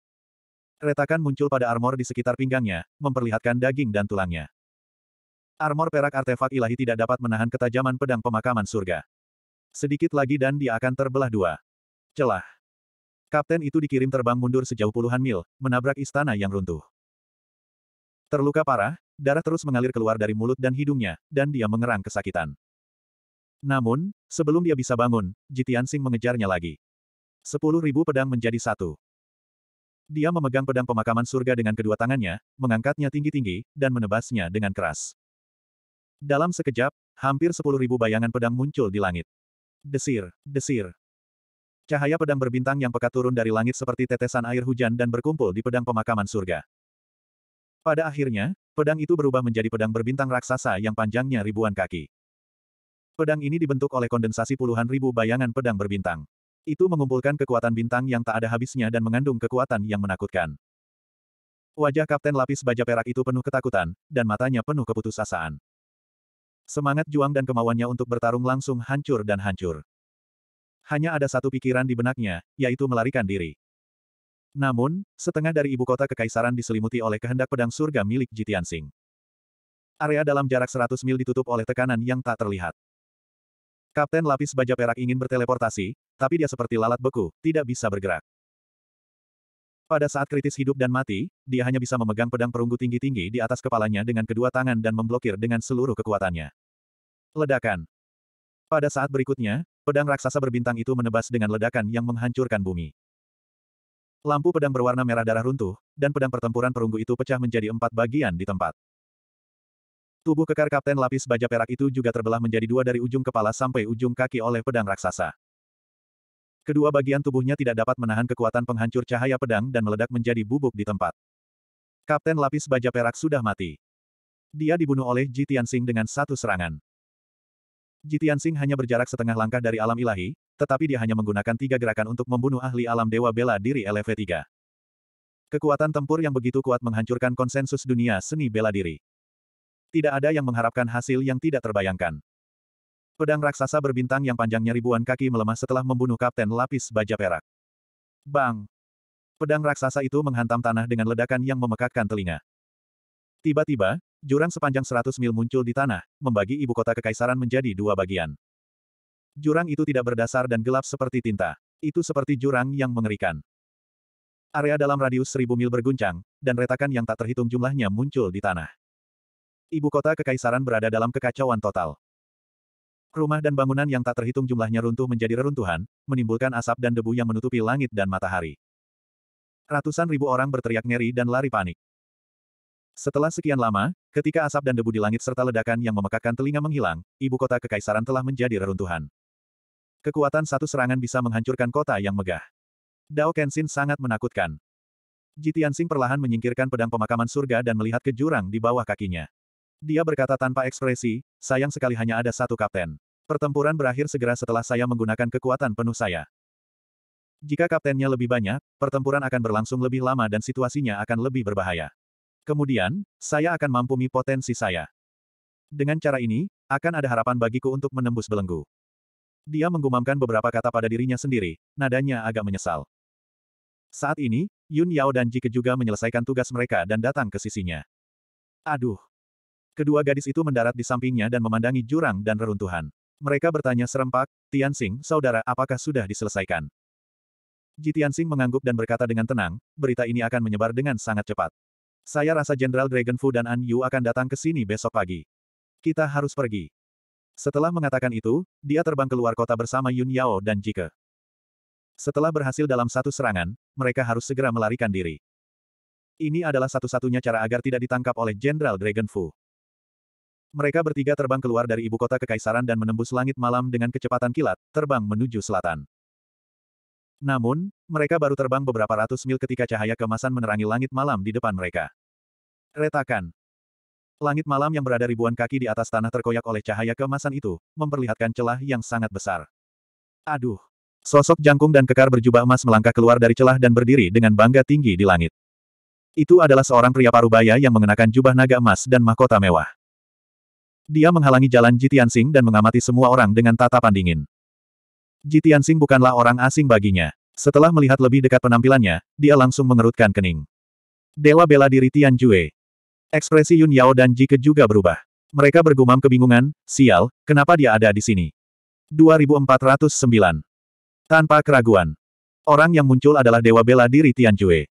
[SPEAKER 1] Retakan muncul pada armor di sekitar pinggangnya, memperlihatkan daging dan tulangnya. Armor perak artefak ilahi tidak dapat menahan ketajaman pedang pemakaman surga. Sedikit lagi dan dia akan terbelah dua. Celah. Kapten itu dikirim terbang mundur sejauh puluhan mil, menabrak istana yang runtuh. Terluka parah, darah terus mengalir keluar dari mulut dan hidungnya, dan dia mengerang kesakitan. Namun, sebelum dia bisa bangun, Jitian Sing mengejarnya lagi. Sepuluh ribu pedang menjadi satu. Dia memegang pedang pemakaman surga dengan kedua tangannya, mengangkatnya tinggi-tinggi, dan menebasnya dengan keras. Dalam sekejap, hampir sepuluh ribu bayangan pedang muncul di langit. Desir, desir. Cahaya pedang berbintang yang pekat turun dari langit seperti tetesan air hujan dan berkumpul di pedang pemakaman surga. Pada akhirnya, pedang itu berubah menjadi pedang berbintang raksasa yang panjangnya ribuan kaki. Pedang ini dibentuk oleh kondensasi puluhan ribu bayangan pedang berbintang. Itu mengumpulkan kekuatan bintang yang tak ada habisnya dan mengandung kekuatan yang menakutkan. Wajah Kapten Lapis Baja Perak itu penuh ketakutan, dan matanya penuh keputusasaan. Semangat juang dan kemauannya untuk bertarung langsung hancur dan hancur. Hanya ada satu pikiran di benaknya, yaitu melarikan diri. Namun, setengah dari ibu kota kekaisaran diselimuti oleh kehendak pedang surga milik Jitian Singh. Area dalam jarak 100 mil ditutup oleh tekanan yang tak terlihat. Kapten lapis baja perak ingin berteleportasi, tapi dia seperti lalat beku, tidak bisa bergerak. Pada saat kritis hidup dan mati, dia hanya bisa memegang pedang perunggu tinggi-tinggi di atas kepalanya dengan kedua tangan dan memblokir dengan seluruh kekuatannya. Ledakan. Pada saat berikutnya, pedang raksasa berbintang itu menebas dengan ledakan yang menghancurkan bumi. Lampu pedang berwarna merah darah runtuh, dan pedang pertempuran perunggu itu pecah menjadi empat bagian di tempat. Tubuh kekar Kapten Lapis Baja Perak itu juga terbelah menjadi dua dari ujung kepala sampai ujung kaki oleh pedang raksasa. Kedua bagian tubuhnya tidak dapat menahan kekuatan penghancur cahaya pedang dan meledak menjadi bubuk di tempat. Kapten Lapis Baja Perak sudah mati. Dia dibunuh oleh Ji Tianxing dengan satu serangan. Ji Tianxing hanya berjarak setengah langkah dari alam ilahi, tetapi dia hanya menggunakan tiga gerakan untuk membunuh ahli alam dewa bela diri LV3. Kekuatan tempur yang begitu kuat menghancurkan konsensus dunia seni bela diri tidak ada yang mengharapkan hasil yang tidak terbayangkan. Pedang raksasa berbintang yang panjangnya ribuan kaki melemah setelah membunuh Kapten Lapis Baja Perak. Bang! Pedang raksasa itu menghantam tanah dengan ledakan yang memekakkan telinga. Tiba-tiba, jurang sepanjang 100 mil muncul di tanah, membagi ibu kota kekaisaran menjadi dua bagian. Jurang itu tidak berdasar dan gelap seperti tinta. Itu seperti jurang yang mengerikan. Area dalam radius seribu mil berguncang, dan retakan yang tak terhitung jumlahnya muncul di tanah. Ibu kota kekaisaran berada dalam kekacauan total. Rumah dan bangunan yang tak terhitung jumlahnya runtuh menjadi reruntuhan, menimbulkan asap dan debu yang menutupi langit dan matahari. Ratusan ribu orang berteriak ngeri dan lari panik. Setelah sekian lama, ketika asap dan debu di langit serta ledakan yang memekakkan telinga menghilang, ibu kota kekaisaran telah menjadi reruntuhan. Kekuatan satu serangan bisa menghancurkan kota yang megah. Dao Kenshin sangat menakutkan. Sing perlahan menyingkirkan pedang pemakaman surga dan melihat ke jurang di bawah kakinya. Dia berkata tanpa ekspresi, sayang sekali hanya ada satu kapten. Pertempuran berakhir segera setelah saya menggunakan kekuatan penuh saya. Jika kaptennya lebih banyak, pertempuran akan berlangsung lebih lama dan situasinya akan lebih berbahaya. Kemudian, saya akan mi potensi saya. Dengan cara ini, akan ada harapan bagiku untuk menembus belenggu. Dia menggumamkan beberapa kata pada dirinya sendiri, nadanya agak menyesal. Saat ini, Yun Yao dan Jike juga menyelesaikan tugas mereka dan datang ke sisinya. Aduh, Kedua gadis itu mendarat di sampingnya dan memandangi jurang dan reruntuhan. Mereka bertanya serempak, Tianxing, saudara apakah sudah diselesaikan? Ji Tianxing mengangguk dan berkata dengan tenang, berita ini akan menyebar dengan sangat cepat. Saya rasa Jenderal Dragon Fu dan An Yu akan datang ke sini besok pagi. Kita harus pergi. Setelah mengatakan itu, dia terbang keluar kota bersama Yun Yao dan Jike. Setelah berhasil dalam satu serangan, mereka harus segera melarikan diri. Ini adalah satu-satunya cara agar tidak ditangkap oleh Jenderal Dragon Fu. Mereka bertiga terbang keluar dari ibu kota kekaisaran dan menembus langit malam dengan kecepatan kilat, terbang menuju selatan. Namun, mereka baru terbang beberapa ratus mil ketika cahaya kemasan menerangi langit malam di depan mereka. Retakan. Langit malam yang berada ribuan kaki di atas tanah terkoyak oleh cahaya kemasan itu, memperlihatkan celah yang sangat besar. Aduh. Sosok jangkung dan kekar berjubah emas melangkah keluar dari celah dan berdiri dengan bangga tinggi di langit. Itu adalah seorang pria parubaya yang mengenakan jubah naga emas dan mahkota mewah. Dia menghalangi jalan Jitiansing dan mengamati semua orang dengan tatapan dingin. Jitiansing bukanlah orang asing baginya. Setelah melihat lebih dekat penampilannya, dia langsung mengerutkan kening. Dewa bela diri Tian Jue. Ekspresi Yun Yao dan Jike juga berubah. Mereka bergumam kebingungan, sial, kenapa dia ada di sini? 2409. Tanpa keraguan. Orang yang muncul adalah Dewa Bela Diri Tian Jue.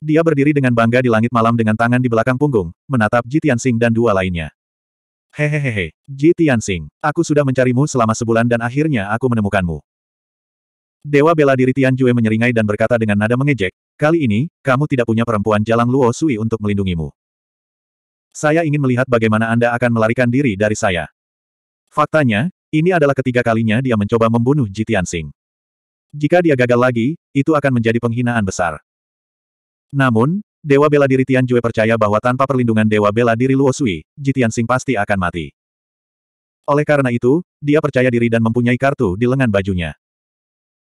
[SPEAKER 1] Dia berdiri dengan bangga di langit malam dengan tangan di belakang punggung, menatap Ji dan dua lainnya. Hehehehe, Ji Tianxing, aku sudah mencarimu selama sebulan dan akhirnya aku menemukanmu. Dewa bela diri Tian menyeringai dan berkata dengan nada mengejek, kali ini, kamu tidak punya perempuan jalang Luo Sui untuk melindungimu. Saya ingin melihat bagaimana Anda akan melarikan diri dari saya. Faktanya, ini adalah ketiga kalinya dia mencoba membunuh Ji Tianxing. Jika dia gagal lagi, itu akan menjadi penghinaan besar. Namun, Dewa bela diri Tian Jue percaya bahwa tanpa perlindungan Dewa bela diri Luo Sui, Jitian Sing pasti akan mati. Oleh karena itu, dia percaya diri dan mempunyai kartu di lengan bajunya.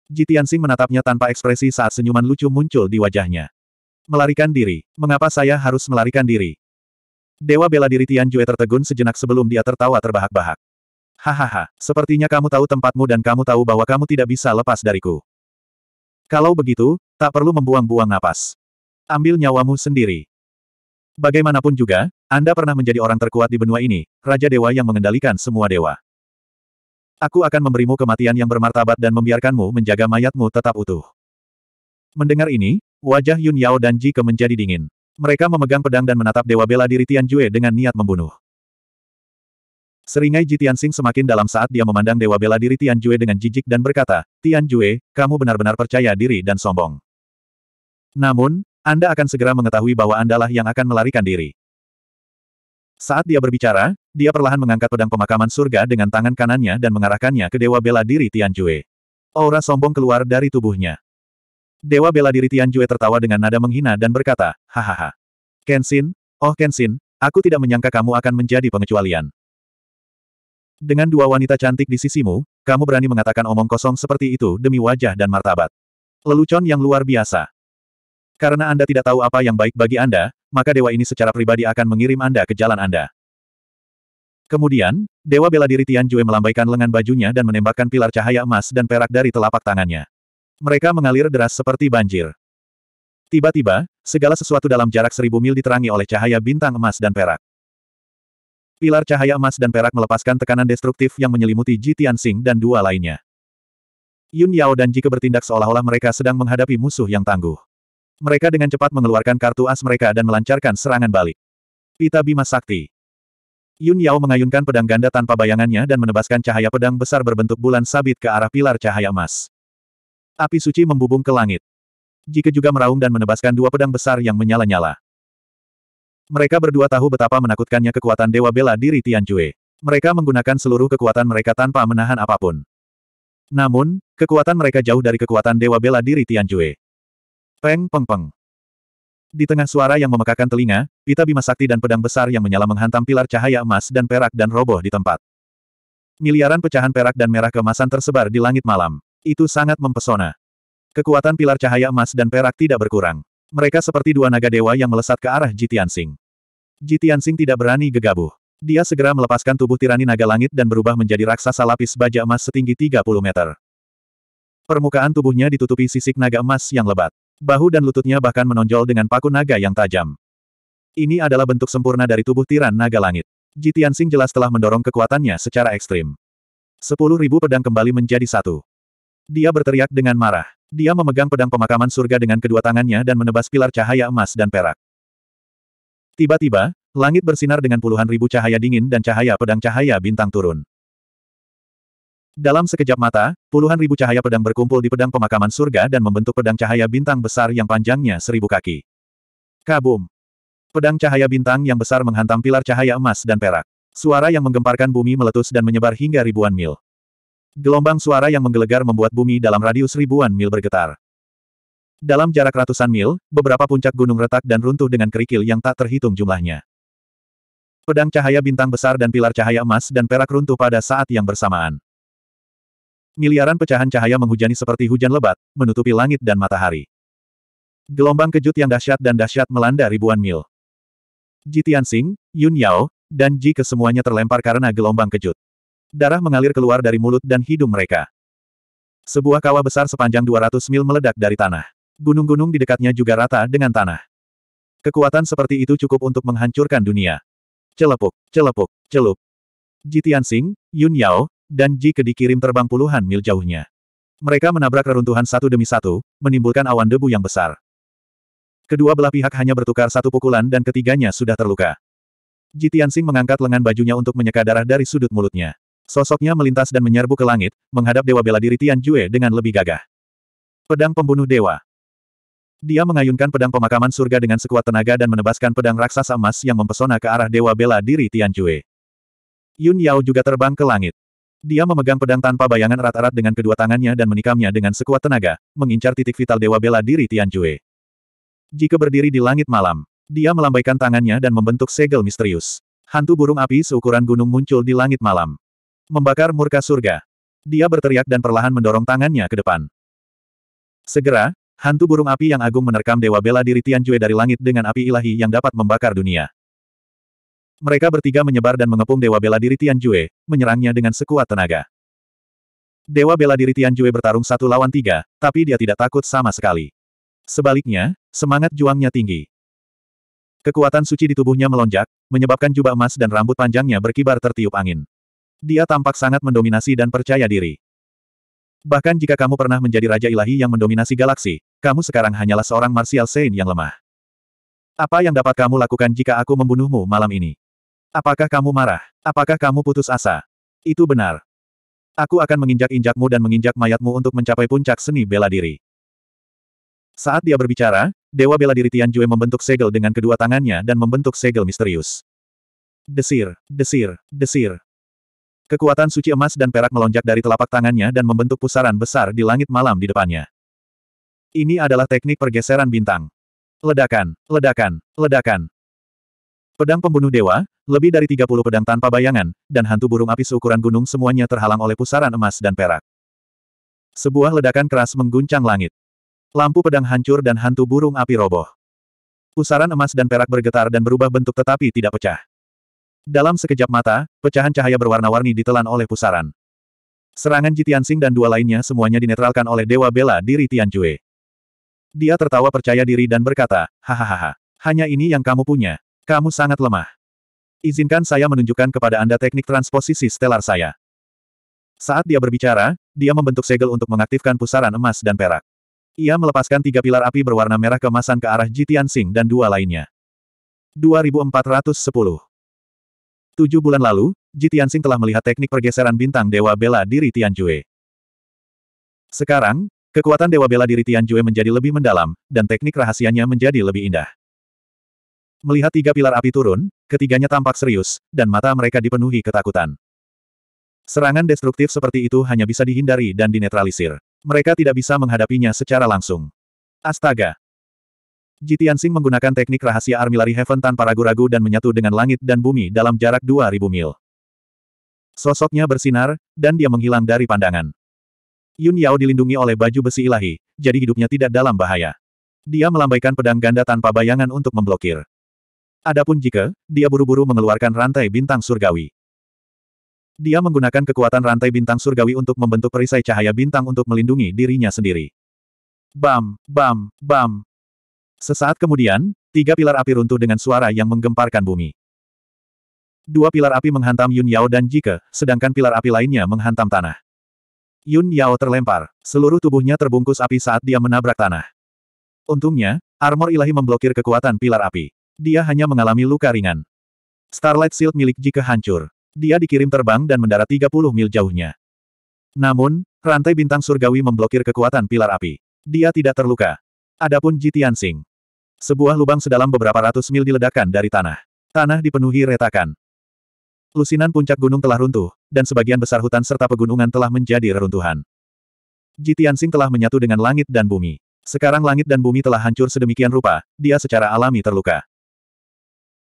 [SPEAKER 1] Jitian Sing menatapnya tanpa ekspresi saat senyuman lucu muncul di wajahnya. Melarikan diri. Mengapa saya harus melarikan diri? Dewa bela diri Tian Jue tertegun sejenak sebelum dia tertawa terbahak-bahak. Hahaha, sepertinya kamu tahu tempatmu dan kamu tahu bahwa kamu tidak bisa lepas dariku. Kalau begitu, tak perlu membuang-buang napas. Ambil nyawamu sendiri. Bagaimanapun juga, Anda pernah menjadi orang terkuat di benua ini, Raja Dewa yang mengendalikan semua dewa. Aku akan memberimu kematian yang bermartabat dan membiarkanmu menjaga mayatmu tetap utuh. Mendengar ini, wajah Yun Yao dan Ji Ke menjadi dingin. Mereka memegang pedang dan menatap Dewa Bela diri Tian Jue dengan niat membunuh. Seringai Ji Tianxing semakin dalam saat dia memandang Dewa Bela diri Tian Jue dengan jijik dan berkata, Tian Jue, kamu benar-benar percaya diri dan sombong. Namun, anda akan segera mengetahui bahwa Andalah yang akan melarikan diri. Saat dia berbicara, dia perlahan mengangkat pedang pemakaman surga dengan tangan kanannya dan mengarahkannya ke Dewa Bela Diri Tianjue. Aura sombong keluar dari tubuhnya. Dewa Bela Diri Tianjue tertawa dengan nada menghina dan berkata, Hahaha. Kenshin, oh Kenshin, aku tidak menyangka kamu akan menjadi pengecualian. Dengan dua wanita cantik di sisimu, kamu berani mengatakan omong kosong seperti itu demi wajah dan martabat. Lelucon yang luar biasa. Karena Anda tidak tahu apa yang baik bagi Anda, maka dewa ini secara pribadi akan mengirim Anda ke jalan Anda. Kemudian, Dewa Bela Diri Tian Jue melambaikan lengan bajunya dan menembakkan pilar cahaya emas dan perak dari telapak tangannya. Mereka mengalir deras seperti banjir. Tiba-tiba, segala sesuatu dalam jarak seribu mil diterangi oleh cahaya bintang emas dan perak. Pilar cahaya emas dan perak melepaskan tekanan destruktif yang menyelimuti Ji Tianxing dan dua lainnya. Yun Yao dan Jike bertindak seolah-olah mereka sedang menghadapi musuh yang tangguh. Mereka dengan cepat mengeluarkan kartu as mereka dan melancarkan serangan balik. Pita Bima Sakti. Yun Yao mengayunkan pedang ganda tanpa bayangannya dan menebaskan cahaya pedang besar berbentuk bulan sabit ke arah pilar cahaya emas. Api suci membubung ke langit. Jika juga meraung dan menebaskan dua pedang besar yang menyala-nyala. Mereka berdua tahu betapa menakutkannya kekuatan Dewa Bela Diri Jue. Mereka menggunakan seluruh kekuatan mereka tanpa menahan apapun. Namun, kekuatan mereka jauh dari kekuatan Dewa Bela Diri Jue. Peng peng peng. Di tengah suara yang memekakan telinga, pita bima sakti dan pedang besar yang menyala menghantam pilar cahaya emas dan perak dan roboh di tempat. Miliaran pecahan perak dan merah kemasan tersebar di langit malam. Itu sangat mempesona. Kekuatan pilar cahaya emas dan perak tidak berkurang. Mereka seperti dua naga dewa yang melesat ke arah Jitian Sing. Jitian Sing tidak berani gegabah. Dia segera melepaskan tubuh tirani naga langit dan berubah menjadi raksasa lapis baja emas setinggi 30 meter. Permukaan tubuhnya ditutupi sisik naga emas yang lebat. Bahu dan lututnya bahkan menonjol dengan paku naga yang tajam. Ini adalah bentuk sempurna dari tubuh tiran naga langit. Jitian Sing jelas telah mendorong kekuatannya secara ekstrim. Sepuluh ribu pedang kembali menjadi satu. Dia berteriak dengan marah. Dia memegang pedang pemakaman surga dengan kedua tangannya dan menebas pilar cahaya emas dan perak. Tiba-tiba, langit bersinar dengan puluhan ribu cahaya dingin dan cahaya pedang cahaya bintang turun. Dalam sekejap mata, puluhan ribu cahaya pedang berkumpul di pedang pemakaman surga dan membentuk pedang cahaya bintang besar yang panjangnya seribu kaki. Kabum! Pedang cahaya bintang yang besar menghantam pilar cahaya emas dan perak. Suara yang menggemparkan bumi meletus dan menyebar hingga ribuan mil. Gelombang suara yang menggelegar membuat bumi dalam radius ribuan mil bergetar. Dalam jarak ratusan mil, beberapa puncak gunung retak dan runtuh dengan kerikil yang tak terhitung jumlahnya. Pedang cahaya bintang besar dan pilar cahaya emas dan perak runtuh pada saat yang bersamaan. Miliaran pecahan cahaya menghujani seperti hujan lebat, menutupi langit dan matahari. Gelombang kejut yang dahsyat dan dahsyat melanda ribuan mil. Jitian Tianxing, Yun Yao, dan Ji kesemuanya terlempar karena gelombang kejut. Darah mengalir keluar dari mulut dan hidung mereka. Sebuah kawah besar sepanjang 200 mil meledak dari tanah. Gunung-gunung di dekatnya juga rata dengan tanah. Kekuatan seperti itu cukup untuk menghancurkan dunia. Celepuk, celepuk, celup. Jitian Tianxing, Yun Yao, dan ke dikirim terbang puluhan mil jauhnya. Mereka menabrak reruntuhan satu demi satu, menimbulkan awan debu yang besar. Kedua belah pihak hanya bertukar satu pukulan dan ketiganya sudah terluka. Ji Tianxing mengangkat lengan bajunya untuk menyeka darah dari sudut mulutnya. Sosoknya melintas dan menyerbu ke langit, menghadap Dewa Bela Diri Tian Jue dengan lebih gagah. Pedang Pembunuh Dewa Dia mengayunkan pedang pemakaman surga dengan sekuat tenaga dan menebaskan pedang raksasa emas yang mempesona ke arah Dewa Bela Diri Tian Jue. Yun Yao juga terbang ke langit. Dia memegang pedang tanpa bayangan erat-erat dengan kedua tangannya dan menikamnya dengan sekuat tenaga, mengincar titik vital Dewa Bela Diri Tianjue. Jika berdiri di langit malam, dia melambaikan tangannya dan membentuk segel misterius. Hantu burung api seukuran gunung muncul di langit malam. Membakar murka surga. Dia berteriak dan perlahan mendorong tangannya ke depan. Segera, hantu burung api yang agung menerkam Dewa Bela Diri Tianjue dari langit dengan api ilahi yang dapat membakar dunia. Mereka bertiga menyebar dan mengepung Dewa Bela Diri Tianjue, menyerangnya dengan sekuat tenaga. Dewa Bela Diri Tianjue bertarung satu lawan tiga, tapi dia tidak takut sama sekali. Sebaliknya, semangat juangnya tinggi. Kekuatan suci di tubuhnya melonjak, menyebabkan jubah emas dan rambut panjangnya berkibar tertiup angin. Dia tampak sangat mendominasi dan percaya diri. Bahkan jika kamu pernah menjadi Raja Ilahi yang mendominasi galaksi, kamu sekarang hanyalah seorang Martial Saint yang lemah. Apa yang dapat kamu lakukan jika aku membunuhmu malam ini? Apakah kamu marah? Apakah kamu putus asa? Itu benar. Aku akan menginjak-injakmu dan menginjak mayatmu untuk mencapai puncak seni bela diri. Saat dia berbicara, Dewa Bela Diri Tianjue membentuk segel dengan kedua tangannya dan membentuk segel misterius. Desir, desir, desir. Kekuatan suci emas dan perak melonjak dari telapak tangannya dan membentuk pusaran besar di langit malam di depannya. Ini adalah teknik pergeseran bintang. Ledakan, ledakan, ledakan. Pedang pembunuh dewa, lebih dari 30 pedang tanpa bayangan, dan hantu burung api seukuran gunung semuanya terhalang oleh pusaran emas dan perak. Sebuah ledakan keras mengguncang langit. Lampu pedang hancur dan hantu burung api roboh. Pusaran emas dan perak bergetar dan berubah bentuk tetapi tidak pecah. Dalam sekejap mata, pecahan cahaya berwarna-warni ditelan oleh pusaran. Serangan Jitiansing dan dua lainnya semuanya dinetralkan oleh Dewa Bela Diri Tianjue. Dia tertawa percaya diri dan berkata, Hahaha, hanya ini yang kamu punya. Kamu sangat lemah. Izinkan saya menunjukkan kepada Anda teknik transposisi stelar saya. Saat dia berbicara, dia membentuk segel untuk mengaktifkan pusaran emas dan perak. Ia melepaskan tiga pilar api berwarna merah kemasan ke arah Jitian Sing dan dua lainnya. 2410 Tujuh bulan lalu, Jitian Sing telah melihat teknik pergeseran bintang Dewa Bela Diri Jue. Sekarang, kekuatan Dewa Bela Diri Jue menjadi lebih mendalam, dan teknik rahasianya menjadi lebih indah. Melihat tiga pilar api turun, ketiganya tampak serius, dan mata mereka dipenuhi ketakutan. Serangan destruktif seperti itu hanya bisa dihindari dan dinetralisir. Mereka tidak bisa menghadapinya secara langsung. Astaga! Jitiansing menggunakan teknik rahasia Armillary Heaven tanpa ragu-ragu dan menyatu dengan langit dan bumi dalam jarak 2000 mil. Sosoknya bersinar, dan dia menghilang dari pandangan. Yun Yao dilindungi oleh baju besi ilahi, jadi hidupnya tidak dalam bahaya. Dia melambaikan pedang ganda tanpa bayangan untuk memblokir. Adapun jika, dia buru-buru mengeluarkan rantai bintang surgawi. Dia menggunakan kekuatan rantai bintang surgawi untuk membentuk perisai cahaya bintang untuk melindungi dirinya sendiri. Bam, bam, bam. Sesaat kemudian, tiga pilar api runtuh dengan suara yang menggemparkan bumi. Dua pilar api menghantam Yun Yao dan Jike, sedangkan pilar api lainnya menghantam tanah. Yun Yao terlempar, seluruh tubuhnya terbungkus api saat dia menabrak tanah. Untungnya, armor ilahi memblokir kekuatan pilar api. Dia hanya mengalami luka ringan. Starlight Shield milik jika hancur. Dia dikirim terbang dan mendarat 30 mil jauhnya. Namun, rantai bintang surgawi memblokir kekuatan pilar api. Dia tidak terluka. Adapun Ji Tianxing. Sebuah lubang sedalam beberapa ratus mil diledakkan dari tanah. Tanah dipenuhi retakan. Lusinan puncak gunung telah runtuh, dan sebagian besar hutan serta pegunungan telah menjadi reruntuhan. Ji Tianxing telah menyatu dengan langit dan bumi. Sekarang langit dan bumi telah hancur sedemikian rupa, dia secara alami terluka.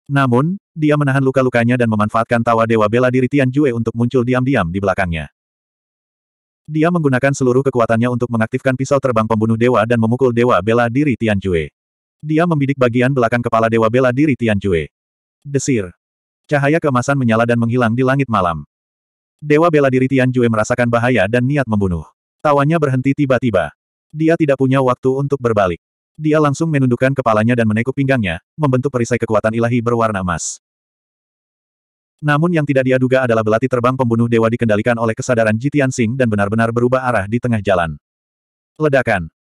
[SPEAKER 1] Namun, dia menahan luka-lukanya dan memanfaatkan tawa Dewa Bela Diri Tian Jue untuk muncul diam-diam di belakangnya. Dia menggunakan seluruh kekuatannya untuk mengaktifkan pisau terbang pembunuh dewa dan memukul Dewa Bela Diri Tian Jue. Dia membidik bagian belakang kepala Dewa Bela Diri Tian Jue. Desir. Cahaya kemasan menyala dan menghilang di langit malam. Dewa Bela Diri Tian Jue merasakan bahaya dan niat membunuh. Tawanya berhenti tiba-tiba. Dia tidak punya waktu untuk berbalik. Dia langsung menundukkan kepalanya dan menekuk pinggangnya, membentuk perisai kekuatan ilahi berwarna emas. Namun yang tidak dia duga adalah belati terbang pembunuh dewa dikendalikan oleh kesadaran Jitian Sing dan benar-benar berubah arah di tengah jalan. Ledakan.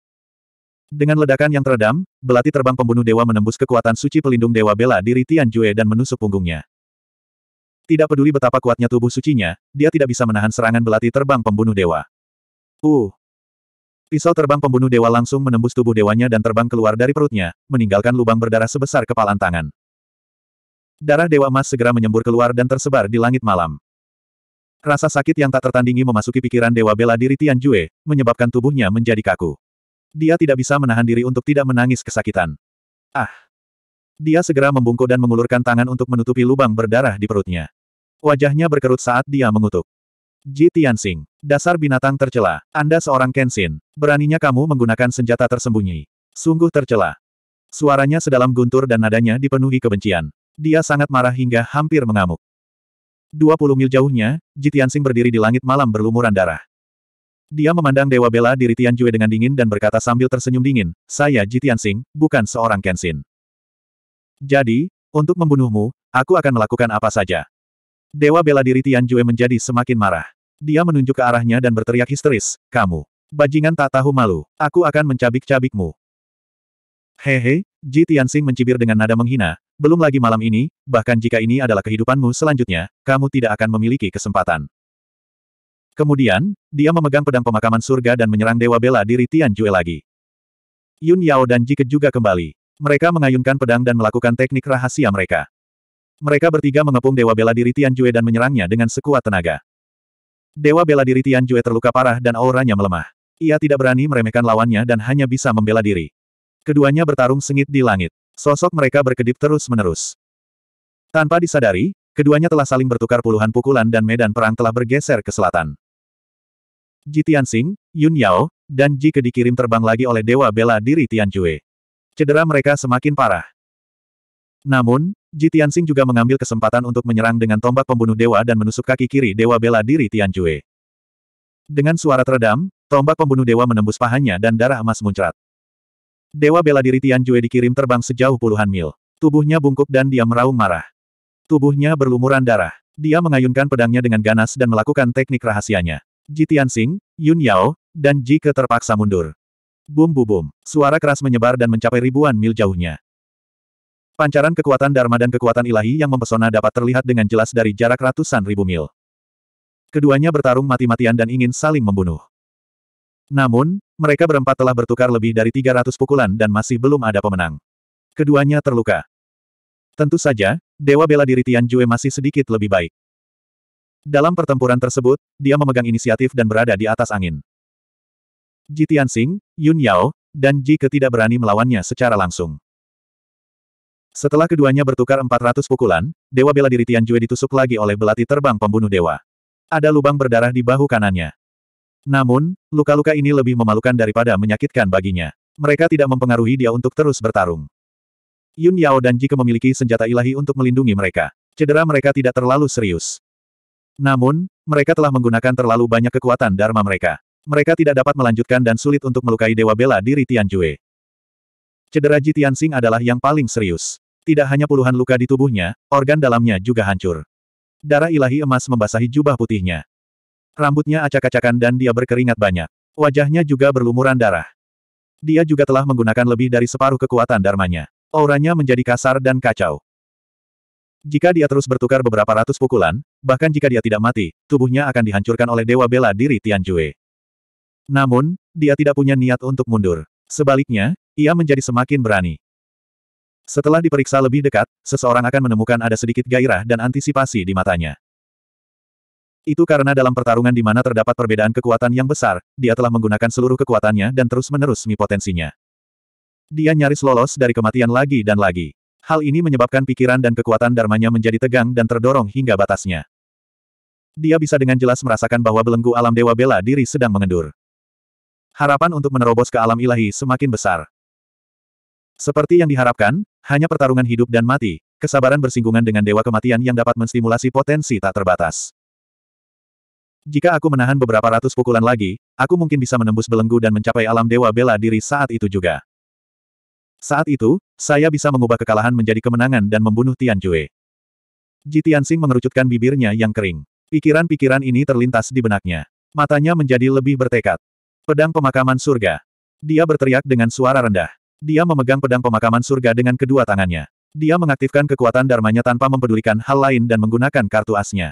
[SPEAKER 1] Dengan ledakan yang teredam, belati terbang pembunuh dewa menembus kekuatan suci pelindung dewa bela diri Tian Jue dan menusuk punggungnya. Tidak peduli betapa kuatnya tubuh sucinya, dia tidak bisa menahan serangan belati terbang pembunuh dewa. Uh, Pisau terbang pembunuh dewa langsung menembus tubuh dewanya dan terbang keluar dari perutnya, meninggalkan lubang berdarah sebesar kepalan tangan. Darah Dewa emas segera menyembur keluar dan tersebar di langit malam. Rasa sakit yang tak tertandingi memasuki pikiran Dewa Bela diri Tian Jue, menyebabkan tubuhnya menjadi kaku. Dia tidak bisa menahan diri untuk tidak menangis kesakitan. Ah! Dia segera membungkuk dan mengulurkan tangan untuk menutupi lubang berdarah di perutnya. Wajahnya berkerut saat dia mengutuk. Ji Tianxing. Dasar binatang tercela. Anda seorang Kenshin. Beraninya kamu menggunakan senjata tersembunyi. Sungguh tercela. Suaranya sedalam guntur dan nadanya dipenuhi kebencian. Dia sangat marah hingga hampir mengamuk. 20 mil jauhnya, Jitiansing berdiri di langit malam berlumuran darah. Dia memandang Dewa Bela diri Tianjue dengan dingin dan berkata sambil tersenyum dingin, saya Jitiansing, bukan seorang Kenshin. Jadi, untuk membunuhmu, aku akan melakukan apa saja. Dewa Bela diri Tianjue menjadi semakin marah. Dia menunjuk ke arahnya dan berteriak histeris, kamu. Bajingan tak tahu malu, aku akan mencabik-cabikmu. Hehe, Ji Tianxing mencibir dengan nada menghina, belum lagi malam ini, bahkan jika ini adalah kehidupanmu selanjutnya, kamu tidak akan memiliki kesempatan. Kemudian, dia memegang pedang pemakaman surga dan menyerang Dewa Bela diri Tian Jue lagi. Yun Yao dan Ji Ke juga kembali. Mereka mengayunkan pedang dan melakukan teknik rahasia mereka. Mereka bertiga mengepung Dewa Bela diri Tian Jue dan menyerangnya dengan sekuat tenaga. Dewa bela diri Tian Jue terluka parah dan auranya melemah. Ia tidak berani meremehkan lawannya dan hanya bisa membela diri. Keduanya bertarung sengit di langit. Sosok mereka berkedip terus-menerus. Tanpa disadari, keduanya telah saling bertukar puluhan pukulan dan medan perang telah bergeser ke selatan. Ji Tianxing, Yun Yao, dan Ji Ke dikirim terbang lagi oleh Dewa Bela Diri Tian Jue. Cedera mereka semakin parah. Namun, Jitian Tianxing juga mengambil kesempatan untuk menyerang dengan tombak pembunuh dewa dan menusuk kaki kiri dewa bela diri Tianjue. Dengan suara teredam, tombak pembunuh dewa menembus pahanya dan darah emas muncrat. Dewa bela diri Tianjue dikirim terbang sejauh puluhan mil. Tubuhnya bungkuk dan dia meraung marah. Tubuhnya berlumuran darah. Dia mengayunkan pedangnya dengan ganas dan melakukan teknik rahasianya. Jitian Tianxing, Yun Yao, dan Ji Ke terpaksa mundur. Bum bum bum. Suara keras menyebar dan mencapai ribuan mil jauhnya. Pancaran kekuatan Dharma dan kekuatan ilahi yang mempesona dapat terlihat dengan jelas dari jarak ratusan ribu mil. Keduanya bertarung mati-matian dan ingin saling membunuh. Namun, mereka berempat telah bertukar lebih dari 300 pukulan dan masih belum ada pemenang. Keduanya terluka. Tentu saja, Dewa Bela Diri Tian Jue masih sedikit lebih baik. Dalam pertempuran tersebut, dia memegang inisiatif dan berada di atas angin. Ji Tianxing, Yun Yao, dan Ji Ke tidak berani melawannya secara langsung. Setelah keduanya bertukar 400 pukulan, Dewa Bela Diri Jue ditusuk lagi oleh belati terbang pembunuh dewa. Ada lubang berdarah di bahu kanannya. Namun, luka-luka ini lebih memalukan daripada menyakitkan baginya. Mereka tidak mempengaruhi dia untuk terus bertarung. Yun Yao dan Jike memiliki senjata ilahi untuk melindungi mereka. Cedera mereka tidak terlalu serius. Namun, mereka telah menggunakan terlalu banyak kekuatan Dharma mereka. Mereka tidak dapat melanjutkan dan sulit untuk melukai Dewa Bela Diri Jue. Cedera Ji Tianxing adalah yang paling serius. Tidak hanya puluhan luka di tubuhnya, organ dalamnya juga hancur. Darah ilahi emas membasahi jubah putihnya. Rambutnya acak-acakan dan dia berkeringat banyak. Wajahnya juga berlumuran darah. Dia juga telah menggunakan lebih dari separuh kekuatan darmanya. Auranya menjadi kasar dan kacau. Jika dia terus bertukar beberapa ratus pukulan, bahkan jika dia tidak mati, tubuhnya akan dihancurkan oleh Dewa Bela Diri Tianjue. Namun, dia tidak punya niat untuk mundur. Sebaliknya, ia menjadi semakin berani. Setelah diperiksa lebih dekat, seseorang akan menemukan ada sedikit gairah dan antisipasi di matanya. Itu karena dalam pertarungan di mana terdapat perbedaan kekuatan yang besar, dia telah menggunakan seluruh kekuatannya dan terus-menerus mi potensinya. Dia nyaris lolos dari kematian lagi dan lagi. Hal ini menyebabkan pikiran dan kekuatan dharmanya menjadi tegang dan terdorong hingga batasnya. Dia bisa dengan jelas merasakan bahwa belenggu alam dewa bela diri sedang mengendur. Harapan untuk menerobos ke alam ilahi semakin besar. Seperti yang diharapkan, hanya pertarungan hidup dan mati, kesabaran bersinggungan dengan dewa kematian yang dapat menstimulasi potensi tak terbatas. Jika aku menahan beberapa ratus pukulan lagi, aku mungkin bisa menembus belenggu dan mencapai alam dewa bela diri saat itu juga. Saat itu, saya bisa mengubah kekalahan menjadi kemenangan dan membunuh Tian Jue. Ji Tianxing mengerucutkan bibirnya yang kering. Pikiran-pikiran ini terlintas di benaknya. Matanya menjadi lebih bertekad. Pedang pemakaman surga. Dia berteriak dengan suara rendah. Dia memegang pedang pemakaman surga dengan kedua tangannya. Dia mengaktifkan kekuatan darmanya tanpa mempedulikan hal lain dan menggunakan kartu asnya.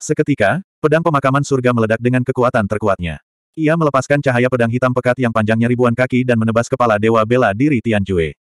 [SPEAKER 1] Seketika, pedang pemakaman surga meledak dengan kekuatan terkuatnya. Ia melepaskan cahaya pedang hitam pekat yang panjangnya ribuan kaki dan menebas kepala Dewa Bela Diri Tianjue.